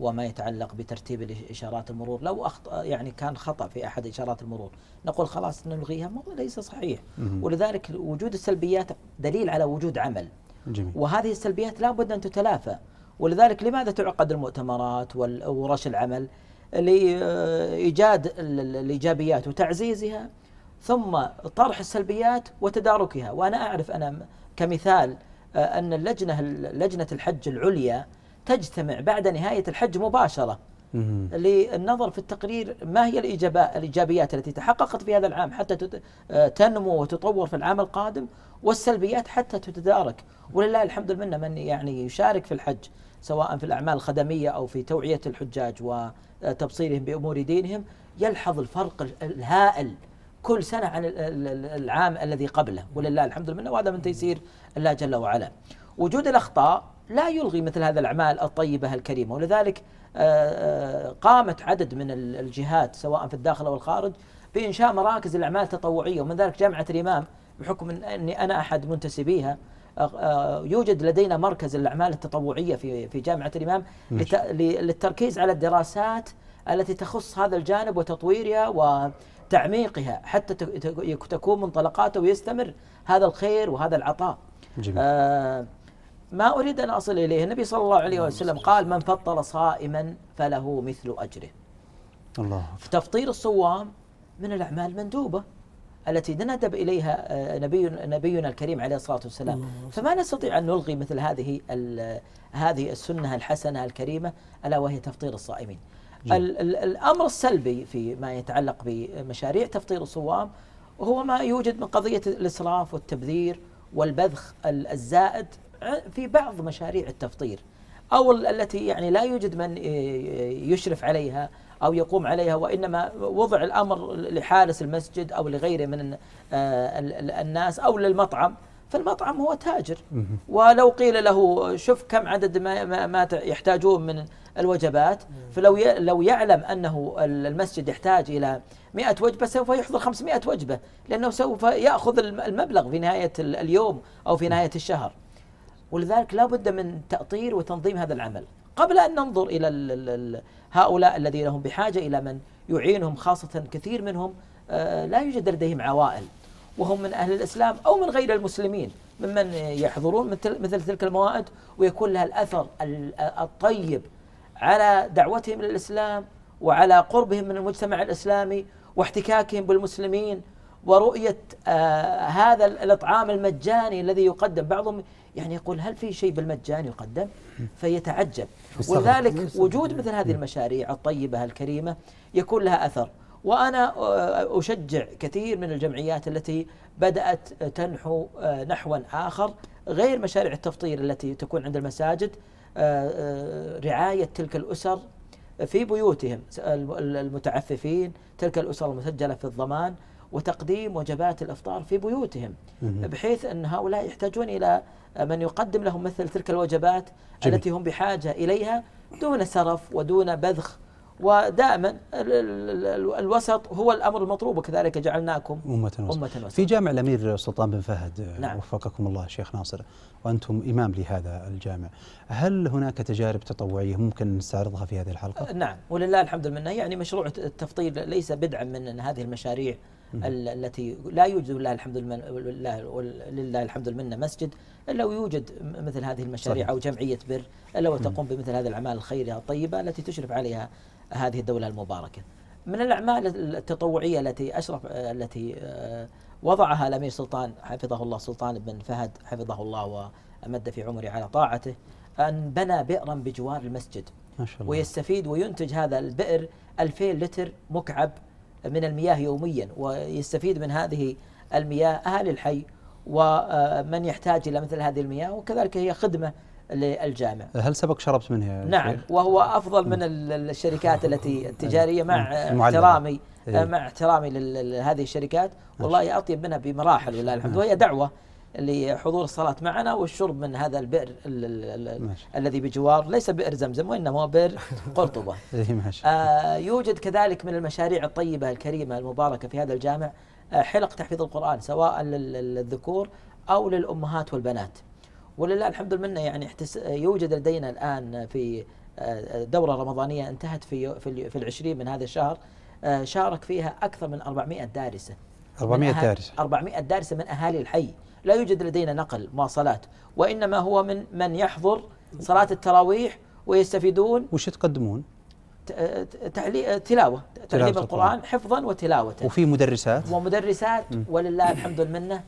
وما يتعلق بترتيب اشارات المرور لو أخطأ يعني كان خطا في احد اشارات المرور نقول خلاص نلغيها ما ليس صحيح ولذلك وجود السلبيات دليل على وجود عمل جميل. وهذه السلبيات لابد ان تتلافى ولذلك لماذا تعقد المؤتمرات وورش العمل لايجاد الايجابيات وتعزيزها ثم طرح السلبيات وتداركها وانا اعرف انا كمثال آه، ان اللجنه لجنه الحج العليا تجتمع بعد نهايه الحج مباشره للنظر في التقرير ما هي الايجابيات التي تحققت في هذا العام حتى آه، تنمو وتطور في العام القادم والسلبيات حتى تتدارك ولله الحمد والمنه من يعني يشارك في الحج سواء في الاعمال الخدميه او في توعيه الحجاج و تبصيرهم بأمور دينهم يلحظ الفرق الهائل كل سنة عن العام الذي قبله ولله الحمد والمنة وهذا من تيسير الله جل وعلا وجود الأخطاء لا يلغي مثل هذه الأعمال الطيبة الكريمة ولذلك آه، آه، قامت عدد من الجهات سواء في الداخل أو الخارج بإنشاء مراكز الأعمال التطوعية ومن ذلك جامعة الإمام بحكم أني أنا أحد منتسبيها آه، يوجد لدينا مركز الاعمال التطوعيه في في جامعه الامام للتركيز على الدراسات التي تخص هذا الجانب وتطويرها وتعميقها حتى تكون منطلقاته ويستمر هذا الخير وهذا العطاء جميل. آه، ما أريد أن أصل إليه النبي صلى الله عليه وسلم قال من فطر صائما فله مثل أجره الله تفطير الصوام من الأعمال المندوبة التي ندب اليها آه، نبي نبينا الكريم عليه الصلاه والسلام فما نستطيع ان نلغي مثل هذه هذه السنه الحسنه الكريمه الا وهي تفطير الصائمين الامر السلبي فيما يتعلق بمشاريع تفطير الصوام هو ما يوجد من قضيه الاسراف والتبذير والبذخ الزائد آه، في بعض مشاريع التفطير او التي يعني لا يوجد من آه، يشرف عليها أو يقوم عليها وإنما وضع الأمر لحارس المسجد أو لغيره من آه، الناس أو للمطعم فالمطعم هو تاجر ولو قيل له شوف كم عدد ما, ما يحتاجون من الوجبات فلو لو يعلم أنه المسجد يحتاج إلى 100 وجبة سوف يحضر 500 وجبة لأنه سوف يأخذ المبلغ في نهاية اليوم أو في نهاية الشهر ولذلك لا بد من تأطير وتنظيم هذا العمل قبل أن ننظر إلى هؤلاء الذين هم بحاجة إلى من يعينهم خاصة كثير منهم آه، لا يوجد لديهم عوائل وهم من أهل الإسلام أو من غير المسلمين ممن يحضرون مثل, مثل تلك الموائد ويكون لها الأثر الطيب على دعوتهم للإسلام وعلى قربهم من المجتمع الإسلامي واحتكاكهم بالمسلمين ورؤية آه، هذا الإطعام المجاني الذي يقدم بعضهم يعني يقول هل في شيء بالمجان يقدم فيتعجب ولذلك وجود مثل هذه المشاريع الطيبة الكريمة يكون لها أثر وأنا آه، أشجع كثير من الجمعيات التي بدأت تنحو آه، نحوا آخر غير مشاريع التفطير التي تكون عند المساجد آه، رعاية تلك الأسر في بيوتهم المتعففين تلك الأسر المسجلة في الضمان وتقديم وجبات الافطار في بيوتهم بحيث ان هؤلاء يحتاجون الى من يقدم لهم مثل تلك الوجبات جميل. التي هم بحاجة إليها دون سرف ودون بذخ ودائما الوسط هو الامر المطلوب وكذلك جعلناكم امه وسط. امه وسط. في جامع الامير سلطان بن فهد آه، نعم. وفقكم الله شيخ ناصر وانتم امام لهذا الجامع هل هناك تجارب تطوعيه ممكن نستعرضها في هذه الحلقه نعم ولله الحمد والمنه يعني مشروع التفطير ليس بدعا من هذه المشاريع التي لا يوجد لله الحمد لله الحمد المنه مسجد الا ويوجد مثل هذه المشاريع صحيح. او جمعيه بر الا وتقوم بمثل هذه الاعمال الخيريه الطيبه التي تشرف عليها هذه الدوله المباركه. من الاعمال التطوعيه التي اشرف التي آه، وضعها الامير سلطان حفظه الله سلطان بن فهد حفظه الله وامد في عمره على طاعته ان بنى بئرا بجوار المسجد ما شاء الله ويستفيد وينتج هذا البئر 2000 لتر مكعب من المياه يوميا ويستفيد من هذه المياه أهل الحي ومن آه، يحتاج إلى مثل هذه المياه وكذلك هي خدمة للجامع هل سبق شربت منها يا نعم وهو أفضل من الشركات *laughs* التي التجارية مع احترامي إيه. مع احترامي لهذه الشركات والله أطيب منها بمراحل ولله الحمد وهي دعوة لحضور الصلاة معنا والشرب من هذا البئر الذي بجوار ليس بئر زمزم وإنما هو بئر *laughs* قرطبة إيه، آه يوجد كذلك من المشاريع الطيبة الكريمة المباركة في هذا الجامع آه، حلق تحفيظ القرآن سواء للذكور أو للأمهات والبنات ولله الحمد لله يعني يوجد لدينا الآن في آه، دورة رمضانية انتهت في في العشرين من هذا الشهر آه، شارك فيها أكثر من 400 دارسة 400 دارسة 400 دارسة من أهالي الحي لا يوجد لدينا نقل مواصلات وإنما هو من من يحضر صلاة التراويح ويستفيدون وش تقدمون؟ تعلي... تلاوة تعليم القرآن حفظا وتلاوة وفي مدرسات ومدرسات ولله الحمد والمنة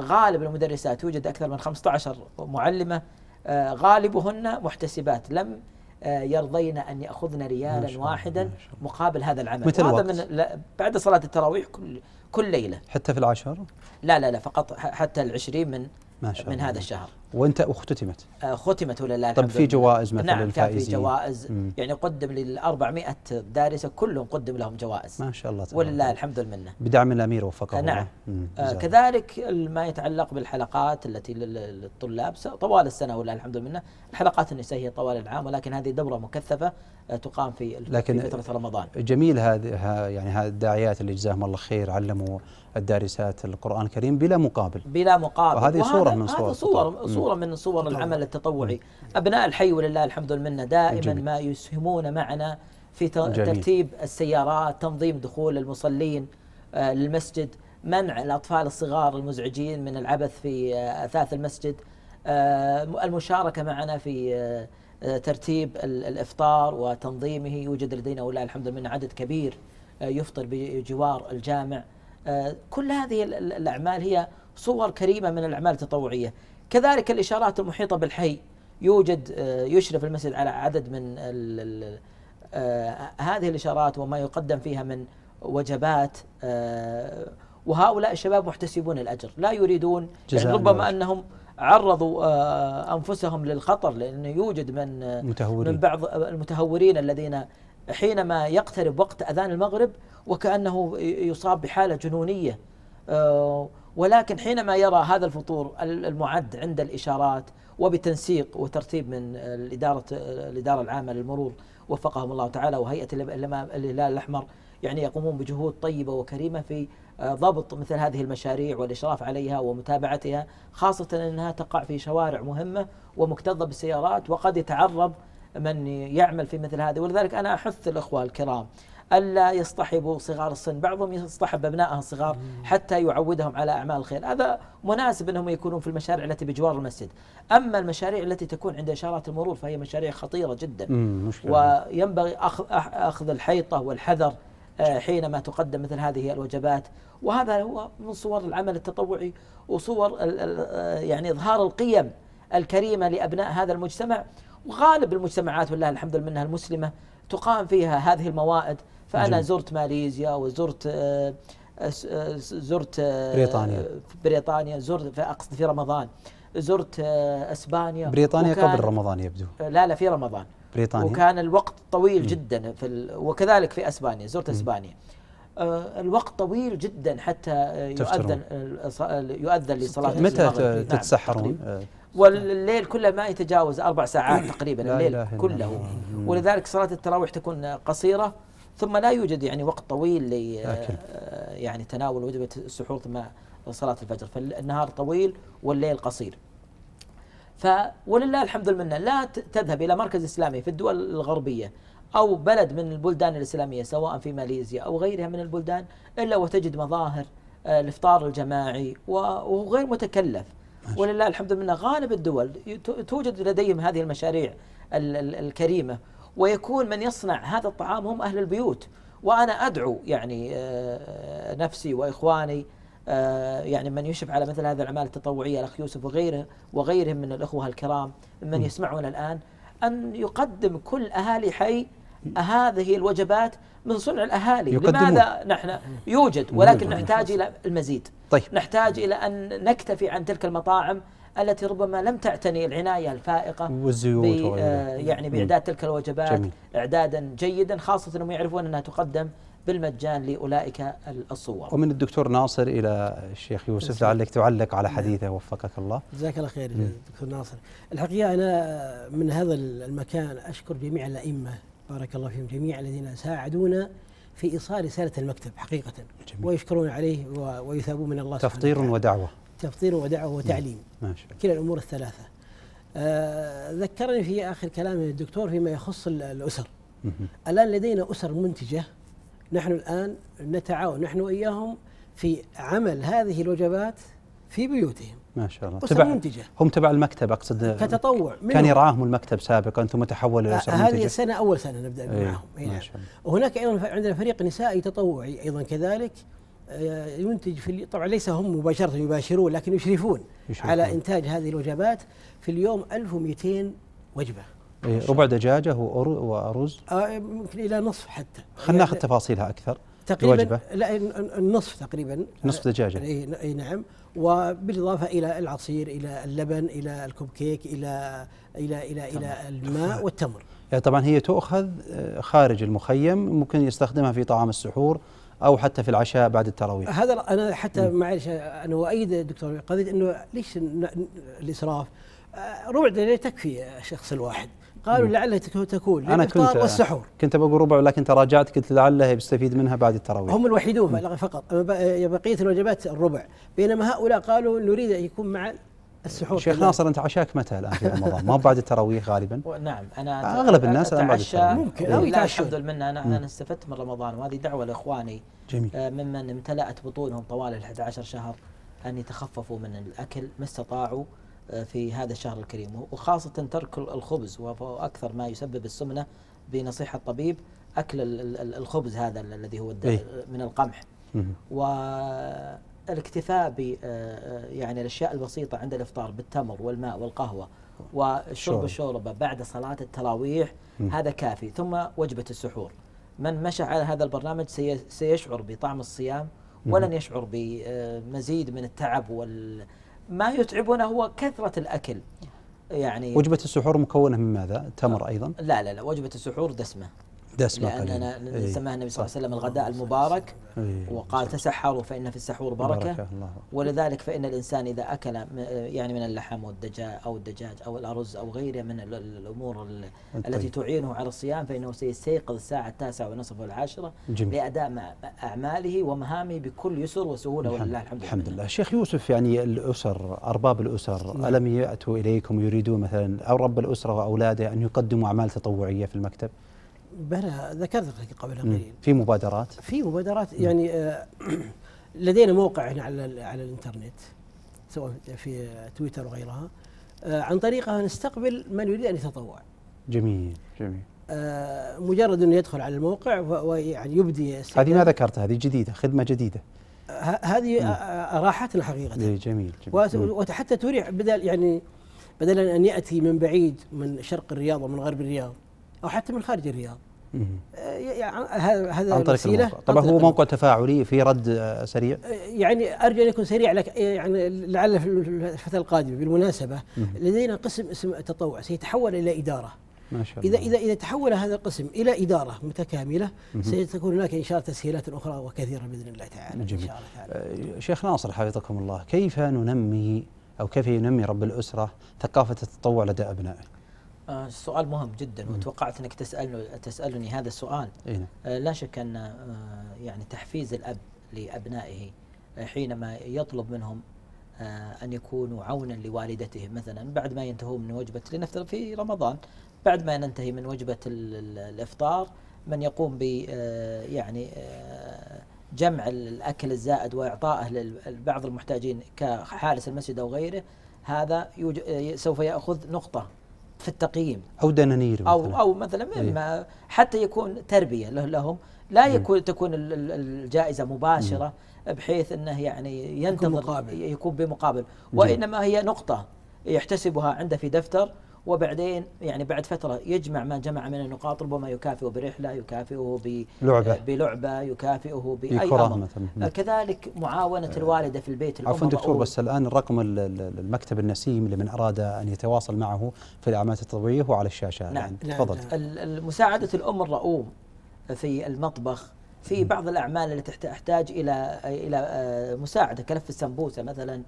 غالب المدرسات يوجد أكثر من 15 معلمة آه، غالبهن محتسبات لم آه، يرضين أن يأخذن ريالا واحدا مقابل هذا العمل متى الوقت؟ من بعد صلاة التراويح كل, كل ليلة حتى في العشر لا لا لا فقط حتى العشرين من ما شاء من الله. هذا الشهر وانت وختمت آه، ختمت لا طب في جوائز مثلا نعم كان في جوائز مم. يعني قدم لل 400 دارسه كلهم قدم لهم جوائز ما شاء الله تبارك ولله الحمد والمنه بدعم الامير وفقه نعم آه، كذلك ما يتعلق بالحلقات التي للطلاب طوال السنه ولله الحمد والمنه الحلقات النسائيه طوال العام ولكن هذه دوره مكثفه آه، تقام في لكن في فتره رمضان جميل هذه يعني هذه الداعيات اللي جزاهم الله خير علموا الدارسات القران الكريم بلا مقابل بلا مقابل وهذه صوره من صور, صور, صور صورة من صور العمل التطوعي أبناء الحي ولله الحمد والمنة دائما ما يسهمون معنا في ترتيب السيارات تنظيم دخول المصلين آه، للمسجد منع الأطفال الصغار المزعجين من العبث في آه، أثاث المسجد آه، المشاركة معنا في ترتيب الإفطار وتنظيمه يوجد لدينا ولله الحمد من عدد كبير يفطر بجوار الجامع كل هذه الأعمال هي صور كريمة من الأعمال التطوعية كذلك الإشارات المحيطة بالحي يوجد آه، يشرف المسجد على عدد من آه، هذه الإشارات وما يقدم فيها من وجبات آه، وهؤلاء الشباب محتسبون الأجر لا يريدون يعني ربما أنهم عرضوا أنفسهم للخطر لأنه يوجد من متهورين. من بعض المتهورين الذين حينما يقترب وقت أذان المغرب وكأنه يصاب بحالة جنونية ولكن حينما يرى هذا الفطور المعد عند الإشارات وبتنسيق وترتيب من الإدارة الإدارة العامة للمرور وفقهم الله تعالى وهيئة الهلال الأحمر يعني يقومون بجهود طيبة وكريمة في آه، ضبط مثل هذه المشاريع والإشراف عليها ومتابعتها خاصة أنها تقع في شوارع مهمة ومكتظة بالسيارات وقد يتعرض من يعمل في مثل هذه ولذلك أنا أحث الأخوة الكرام الا يصطحبوا صغار السن بعضهم يصطحب ابنائه الصغار حتى يعودهم على اعمال الخير هذا مناسب انهم يكونون في المشاريع التي بجوار المسجد اما المشاريع التي تكون عند اشارات المرور فهي مشاريع خطيره جدا مشكلة. وينبغي اخذ اخذ الحيطه والحذر آه، حينما تقدم مثل هذه الوجبات وهذا هو من صور العمل التطوعي وصور آه، يعني اظهار القيم الكريمه لابناء هذا المجتمع وغالب المجتمعات والله الحمد لله المسلمه تقام فيها هذه الموائد فانا جميل. زرت ماليزيا وزرت آه، آه، آه، زرت بريطانيا بريطانيا زرت اقصد في رمضان زرت اسبانيا بريطانيا قبل رمضان يبدو لا لا في رمضان بريطانيا وكان الوقت طويل م. جدا في ال... وكذلك في اسبانيا زرت اسبانيا الوقت طويل جدا حتى يؤذن يؤذن لصلاه متى نعم، تتسحرون؟ نعم والليل كله ما يتجاوز اربع ساعات تقريبا الليل كله ولذلك صلاه التراويح تكون قصيره ثم لا يوجد يعني وقت طويل لي آه، يعني تناول وجبه السحور ثم صلاه الفجر فالنهار طويل والليل قصير ف ولله الحمد المنة لا تذهب الى مركز اسلامي في الدول الغربيه او بلد من البلدان الاسلاميه سواء في ماليزيا او غيرها من البلدان الا وتجد مظاهر آه، الافطار الجماعي وهو غير متكلف ولله الحمد والمنه غالب الدول توجد لديهم هذه المشاريع الكريمه ويكون من يصنع هذا الطعام هم أهل البيوت وأنا أدعو يعني آه، نفسي وإخواني آه، يعني من يشرف على مثل هذه الأعمال التطوعية الأخ يوسف وغيره وغيرهم من الأخوة الكرام من يسمعون الآن أن يقدم كل أهالي حي هذه الوجبات من صنع الاهالي يقدمون. لماذا نحن يوجد ولكن نحتاج الى المزيد طيب. نحتاج الى ان نكتفي عن تلك المطاعم التي ربما لم تعتني العنايه الفائقه والزيوت آه، يعني باعداد تلك الوجبات جميل. اعدادا جيدا خاصه انهم يعرفون انها تقدم بالمجان لاولئك الصور ومن الدكتور ناصر الى الشيخ يوسف نعم. لعلك تعلق على حديثه وفقك الله. جزاك الله خير دكتور ناصر. الحقيقه انا من هذا المكان اشكر جميع الائمه بارك الله فيهم جميع الذين ساعدونا في ايصال رساله المكتب حقيقه جميل. ويشكرون عليه ويثابون من الله تفطير ودعوه. تفطير ودعوة نعم. وتعليم كلا الأمور الثلاثة آه، ذكرني في آخر كلام الدكتور فيما يخص الأسر الآن لدينا أسر منتجة نحن الآن نتعاون نحن وإياهم في عمل هذه الوجبات في بيوتهم ما شاء الله تبع منتجة هم تبع المكتب اقصد كتطوع كان يراهم المكتب سابقا ثم تحول الى اسره آه، هذه السنه اول سنه نبدا ايه معهم هنا. إيه، وهناك نعم. ايضا عندنا فريق نسائي تطوعي ايضا كذلك آه، ينتج في طبعا ليس هم مباشرة يباشرون لكن يشرفون, يشرفون على إنتاج هذه الوجبات في اليوم 1200 وجبة إيه، ربع دجاجة وأرز آه، يمكن إلى نصف حتى خلينا ناخذ يعني تفاصيلها أكثر تقريبا الوجبة. لا النصف تقريبا نصف آه، دجاجة اي نعم وبالإضافة إلى العصير إلى اللبن إلى كيك إلى إلى إلى إلى الماء *laughs* والتمر يعني طبعا هي تؤخذ خارج المخيم ممكن يستخدمها في طعام السحور او حتى في العشاء بعد التراويح هذا انا حتى معلش انا اؤيد الدكتور قضيه انه ليش الاسراف آه، ربع دينار تكفي الشخص الواحد قالوا لعله تكون انا كنت والسحور كنت بقول ربع لكن تراجعت قلت لعله يستفيد منها بعد التراويح هم الوحيدون فقط بقيه الوجبات الربع بينما هؤلاء قالوا نريد ان يكون مع السحور شيخ ناصر انت عشاك متى الان في رمضان؟ ما بعد التراويح غالبا؟ *laughs* نعم انا اغلب الناس الان بعد التراويح ممكن او الحمد لله انا انا استفدت من رمضان وهذه دعوه لاخواني جميل آه، ممن امتلأت بطونهم طوال ال 11 شهر ان يتخففوا من الاكل ما استطاعوا آه، في هذا الشهر الكريم وخاصه ترك الخبز وهو اكثر ما يسبب السمنه بنصيحه الطبيب اكل الخبز هذا الذي هو إيه. من القمح و الاكتفاء ب آه، آه، يعني الاشياء البسيطه عند الافطار بالتمر والماء والقهوه وشرب الشوربه بعد صلاه التراويح هذا كافي ثم وجبه السحور من مشى على هذا البرنامج سيشعر بطعم الصيام ولن يشعر بمزيد آه، من التعب وال ما يتعبنا هو كثره الاكل يعني وجبه السحور مكونه من ماذا؟ تمر ايضا؟ لا لا لا وجبه السحور دسمه دسمة لأننا قليل. إيه. سماها النبي صلى الله عليه وسلم الغداء المبارك إيه. وقال تسحروا فإن في السحور بركة, ولذلك فإن الإنسان إذا أكل يعني من اللحم والدجاج أو الدجاج أو الأرز أو غيره من الأمور التي تعينه على الصيام فإنه سيستيقظ الساعة التاسعة ونصف والعاشرة لأداء أعماله ومهامه بكل يسر وسهولة الحمد ولله الحمد الحمد لله شيخ يوسف يعني الأسر أرباب الأسر نعم. ألم يأتوا إليكم يريدون مثلا أو رب الأسرة وأولاده أن يقدموا أعمال تطوعية في المكتب بلى ذكرت لك قبل قليل في مبادرات في مبادرات يعني آه، *clears throat* لدينا موقع هنا على على الانترنت سواء في تويتر وغيرها آه، عن طريقها نستقبل من يريد ان يتطوع جميل جميل آه، مجرد انه يدخل على الموقع ويعني يبدي هذه ما ذكرتها هذه جديده خدمه جديده هذه راحتنا حقيقه إيه، جميل جميل وحتى تريح بدل يعني بدلا ان ياتي من بعيد من شرق الرياض ومن غرب الرياض او حتى من خارج الرياض يعني هذا عن طريق الموقع طبعا هو موقع تفاعلي في رد آه، سريع آه، يعني ارجو ان يكون سريع لك يعني لعل في الفتره القادمه بالمناسبه لدينا قسم اسم التطوع سيتحول الى اداره ما شاء الله. إذا إذا إذا تحول هذا القسم إلى إدارة متكاملة ستكون هناك إن شاء الله تسهيلات أخرى وكثيرة بإذن الله تعالى جميل. إن شاء الله تعالى. شيخ ناصر حفظكم الله كيف ننمي أو كيف ينمي رب الأسرة ثقافة التطوع لدى أبنائه؟ آه، سؤال مهم جدا وتوقعت انك تسالني تسالني هذا السؤال إيه، نعم. آه، لا شك ان آه، يعني تحفيز الاب لابنائه حينما يطلب منهم ان يكونوا عونا لوالدتهم مثلا بعد ما ينتهوا من وجبه لنفترض في رمضان بعد ما ننتهي من وجبه الافطار من يقوم ب يعني جمع الاكل الزائد واعطائه لبعض المحتاجين كحارس المسجد او غيره هذا سوف ياخذ نقطه في التقييم او دنانير او او مثلا مما إيه. حتى يكون تربيه لهم لا إيه. يكون تكون الجائزه إيه. مباشره بحيث انه يعني ينتظر يكون بمقابل وانما هي نقطه يحتسبها عنده في دفتر وبعدين يعني بعد فترة يجمع ما جمع من النقاط ربما يكافئه برحلة يكافئه بلعبة آه، بلعبة يكافئه بأي أمر مثلا. آه، كذلك معاونة آه، الوالدة في البيت عفوا دكتور بس الآن الرقم المكتب النسيم لمن أراد أن يتواصل معه في الاعمال التطوعية هو على الشاشة نعم, نعم، تفضل نعم. مساعدة الأم الرؤوم في المطبخ في بعض الاعمال التي تحتاج الى الى مساعده كلف السمبوسه مثلا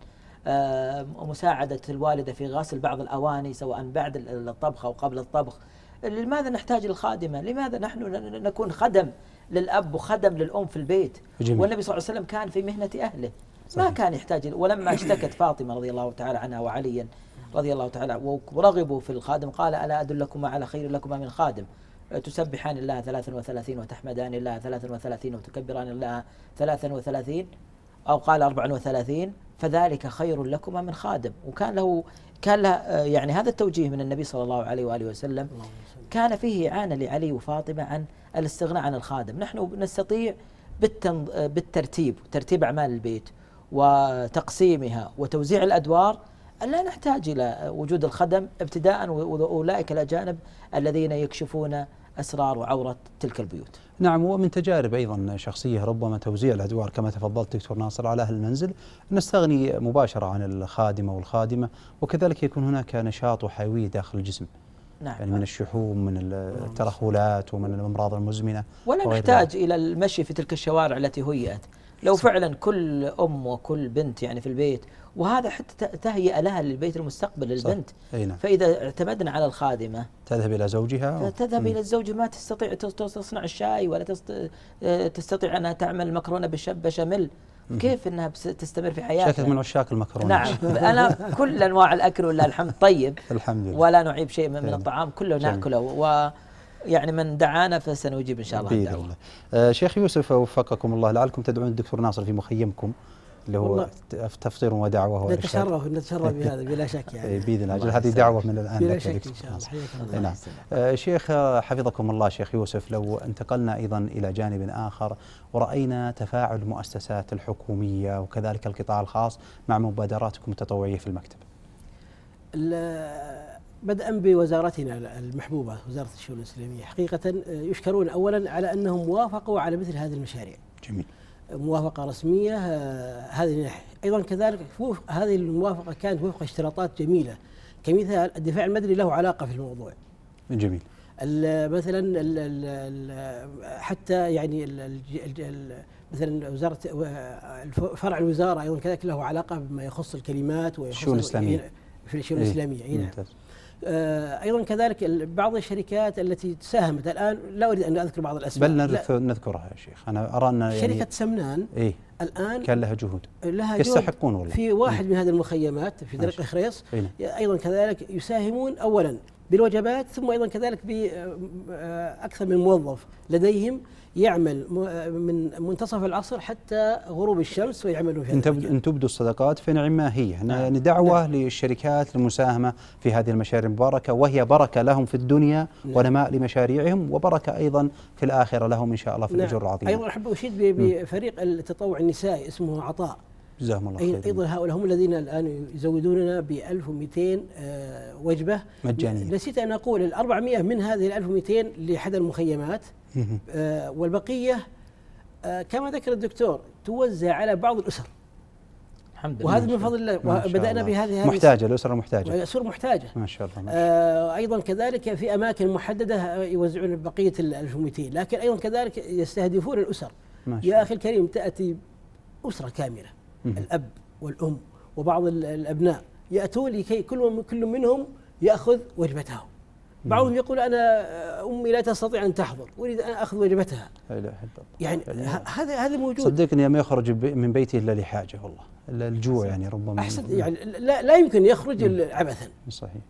مساعدة الوالدة في غسل بعض الأواني سواء بعد الطبخ أو قبل الطبخ لماذا نحتاج الخادمة لماذا نحن نكون خدم للأب وخدم للأم في البيت جميل. والنبي صلى الله عليه وسلم كان في مهنة أهله صحيح. ما كان يحتاج ولما اشتكت *coughs* فاطمة رضي الله تعالى عنها وعليا رضي الله تعالى ورغبوا في الخادم قال ألا أدلكما على خير لكما من خادم تسبحان الله ثلاثا وثلاثين وتحمدان الله ثلاثا وثلاثين وتكبران الله ثلاثا وثلاثين أو قال أربعا وثلاثين فذلك خير لكما من خادم وكان له كان له آه، يعني هذا التوجيه من النبي صلى الله عليه واله وسلم كان فيه اعانه لعلي وفاطمه عن الاستغناء عن الخادم، نحن نستطيع آه، بالترتيب ترتيب اعمال البيت وتقسيمها وتوزيع الادوار لا نحتاج الى وجود الخدم ابتداء واولئك الاجانب الذين يكشفون أسرار وعورة تلك البيوت نعم ومن تجارب أيضا شخصية ربما توزيع الأدوار كما تفضلت دكتور ناصر على أهل المنزل نستغني مباشرة عن الخادمة والخادمة وكذلك يكون هناك نشاط وحيوية داخل الجسم نعم. يعني من الشحوم من الترهلات ومن الأمراض المزمنة ولا نحتاج إلى المشي في تلك الشوارع التي هيئت لو فعلا كل ام وكل بنت يعني في البيت وهذا حتى تهيئه لها للبيت المستقبل للبنت نعم. فاذا اعتمدنا على الخادمه تذهب الى زوجها تذهب الى الزوج ما تستطيع تصنع الشاي ولا آه، تستطيع انها تعمل مكرونه بالشب بشاميل كيف انها تستمر في حياتها؟ شكلك من عشاق المكرونه نعم *laughs* انا كل انواع الاكل ولله الحمد طيب الحمد لله ولا نعيب شيء من, من طيب. الطعام كله طيب. ناكله و يعني من دعانا فسنجيب ان شاء الله باذن الله. آه شيخ يوسف وفقكم الله لعلكم تدعون الدكتور ناصر في مخيمكم اللي هو تفطير ودعوه نتشرف نتشرف بهذا بلا شك يعني *laughs* إيه، باذن الله اجل هذه دعوه من الان بلا شك ان شاء الله نعم. حياك الله إيه، نعم آه، شيخ حفظكم الله شيخ يوسف لو انتقلنا ايضا الى جانب اخر وراينا تفاعل المؤسسات الحكوميه وكذلك القطاع الخاص مع مبادراتكم التطوعيه في المكتب. بدءا بوزارتنا المحبوبة وزارة الشؤون الإسلامية حقيقة آه، يشكرون أولا على أنهم وافقوا على مثل هذه المشاريع جميل موافقة رسمية آه، هذه أيضا كذلك هذه الموافقة كانت وفق اشتراطات جميلة كمثال الدفاع المدني له علاقة في الموضوع جميل مثلا حتى يعني مثلا وزاره آه، فرع الوزاره ايضا كذلك له علاقه بما يخص الكلمات ويخص الشؤون الاسلاميه في الشؤون إيه، الاسلاميه اي نعم آه، ايضا كذلك بعض الشركات التي ساهمت الان لا اريد ان اذكر بعض الاسماء بل نذكرها يا شيخ انا ارى ان يعني شركه يعني سمنان إيه؟ الان كان لها جهود لها جهود يستحقون والله في واحد إيه. من هذه المخيمات في طريق خريص إيه، نعم. ايضا كذلك يساهمون اولا بالوجبات ثم ايضا كذلك باكثر آه، من موظف لديهم يعمل من منتصف العصر حتى غروب الشمس ويعملوا في ان تبدوا الصدقات ما هي يعني نعم. دعوه نعم. للشركات للمساهمه في هذه المشاريع المباركه وهي بركه لهم في الدنيا نعم. ونماء لمشاريعهم وبركه ايضا في الاخره لهم ان شاء الله في نعم. الاجر العظيم ايضا احب اشيد بفريق التطوع النسائي اسمه عطاء جزاهم الله خير ايضا هؤلاء هم الذين الان يزودوننا ب 1200 آه، وجبه مجانيه نسيت ان اقول ال 400 من هذه ال 1200 لحد المخيمات آه، والبقيه آه، كما ذكر الدكتور توزع على بعض الاسر الحمد لله وهذا من فضل الله بدأنا بهذه محتاجة الأسرة محتاجة الأسر محتاجة ما شاء الله آه أيضا كذلك في أماكن محددة آه، يوزعون بقية ال 1200 لكن أيضا كذلك يستهدفون الأسر ما شاء يا أخي الكريم تأتي أسرة كاملة الأب والأم وبعض الأبناء يأتون لكي كل من كل منهم يأخذ وجبته بعضهم يقول أنا آه، أمي لا تستطيع أن تحضر أريد أن أخذ وجبتها لا إله إلا يعني هذا هذا موجود صدقني ما يخرج من بيته إلا لحاجة والله إلا الجوع يعني ربما أحسن يعني لا, لا يمكن يخرج عبثا صحيح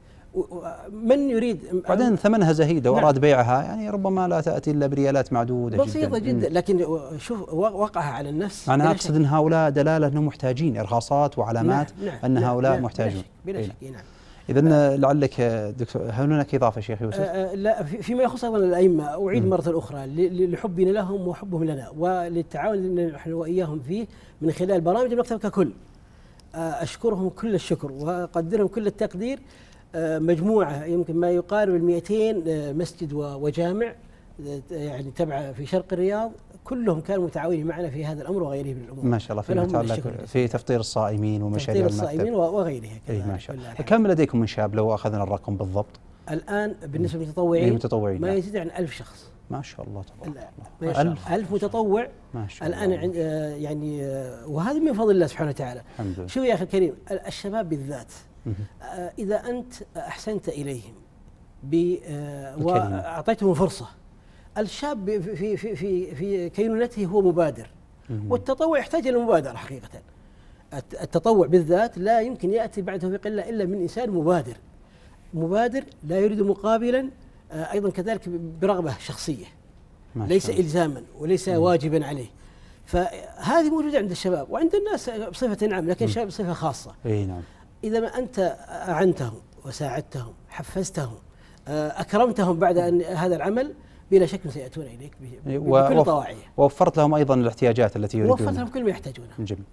من يريد بعدين ثمنها زهيده واراد نعم. بيعها يعني ربما لا تاتي الا بريالات معدوده بسيطه جدا, جدا لكن شوف وقعها على النفس انا اقصد ان هؤلاء دلاله انهم محتاجين ارهاصات وعلامات نعم. نعم. ان نعم، هؤلاء نعم. محتاجون بلا شك, بلا إيه. شك. نعم. اذا لعلك دكتور هل هناك اضافه شيخ يوسف؟ أه، أه، لا فيما يخص ايضا الائمه اعيد مره اخرى لحبنا لهم وحبهم لنا وللتعاون اللي نحن واياهم فيه من خلال برامج المكتب ككل أه، اشكرهم كل الشكر واقدرهم كل التقدير مجموعه يمكن ما يقارب ال 200 مسجد وجامع يعني تبع في شرق الرياض كلهم كانوا متعاونين معنا في هذا الامر وغيره من الامور. ما شاء الله فيما يتعلق في تفطير الصائمين ومشاريع تفطير الصائمين وغيرها كذلك. إيه، ما شاء الله. يعني. كم لديكم من شاب لو اخذنا الرقم بالضبط؟ الان بالنسبه للمتطوعين المتطوعين ما نعم. يزيد عن ألف شخص. ما شاء الله تبارك الله. ألف, متطوع ما شاء الله. الان آه، يعني آه، وهذا من فضل الله سبحانه وتعالى. الحمد لله. شوف يا اخي الكريم الشباب بالذات آه، اذا انت احسنت اليهم واعطيتهم فرصه الشاب في في في في كينونته هو مبادر والتطوع يحتاج الى مبادره حقيقه التطوع بالذات لا يمكن ياتي بعد توفيق الله الا من انسان مبادر مبادر لا يريد مقابلا آه، ايضا كذلك برغبه شخصيه ليس الزاما وليس واجبا عليه فهذه موجوده عند الشباب وعند الناس بصفه عامه لكن الشباب بصفه خاصه اي نعم اذا ما انت اعنتهم وساعدتهم حفزتهم آه، اكرمتهم بعد ان هذا العمل بلا شك سيأتون إليك إيه، بكل طواعيه ووفرت لهم أيضا الاحتياجات التي يريدونها ووفرت لهم كل ما يحتاجونه جميل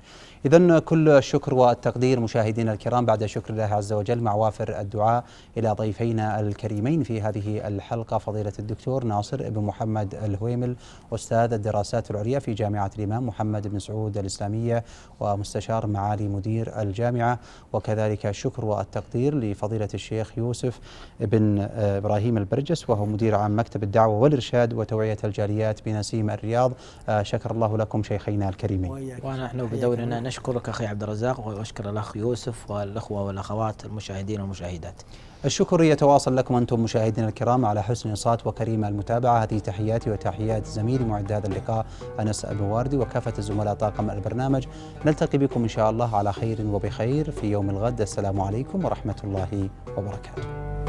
إذا كل الشكر والتقدير مشاهدينا الكرام بعد شكر الله عز وجل مع وافر الدعاء إلى ضيفينا الكريمين في هذه الحلقة فضيلة الدكتور ناصر بن محمد الهويمل أستاذ الدراسات العليا في جامعة الإمام محمد بن سعود الإسلامية ومستشار معالي مدير الجامعة وكذلك الشكر والتقدير لفضيلة الشيخ يوسف بن إبراهيم البرجس وهو مدير عام مكتب الدعوة والإرشاد وتوعية الجاليات بنسيم الرياض آه، شكر الله لكم شيخينا الكريمين ونحن بدورنا نشكرك أخي عبد الرزاق وأشكر الأخ يوسف والأخوة والأخوات المشاهدين والمشاهدات الشكر يتواصل لكم أنتم مشاهدينا الكرام على حسن الصات وكريم المتابعة هذه تحياتي وتحيات زميلي معد هذا اللقاء أنس البواردي وكافة الزملاء طاقم البرنامج نلتقي بكم إن شاء الله على خير وبخير في يوم الغد السلام عليكم ورحمة الله وبركاته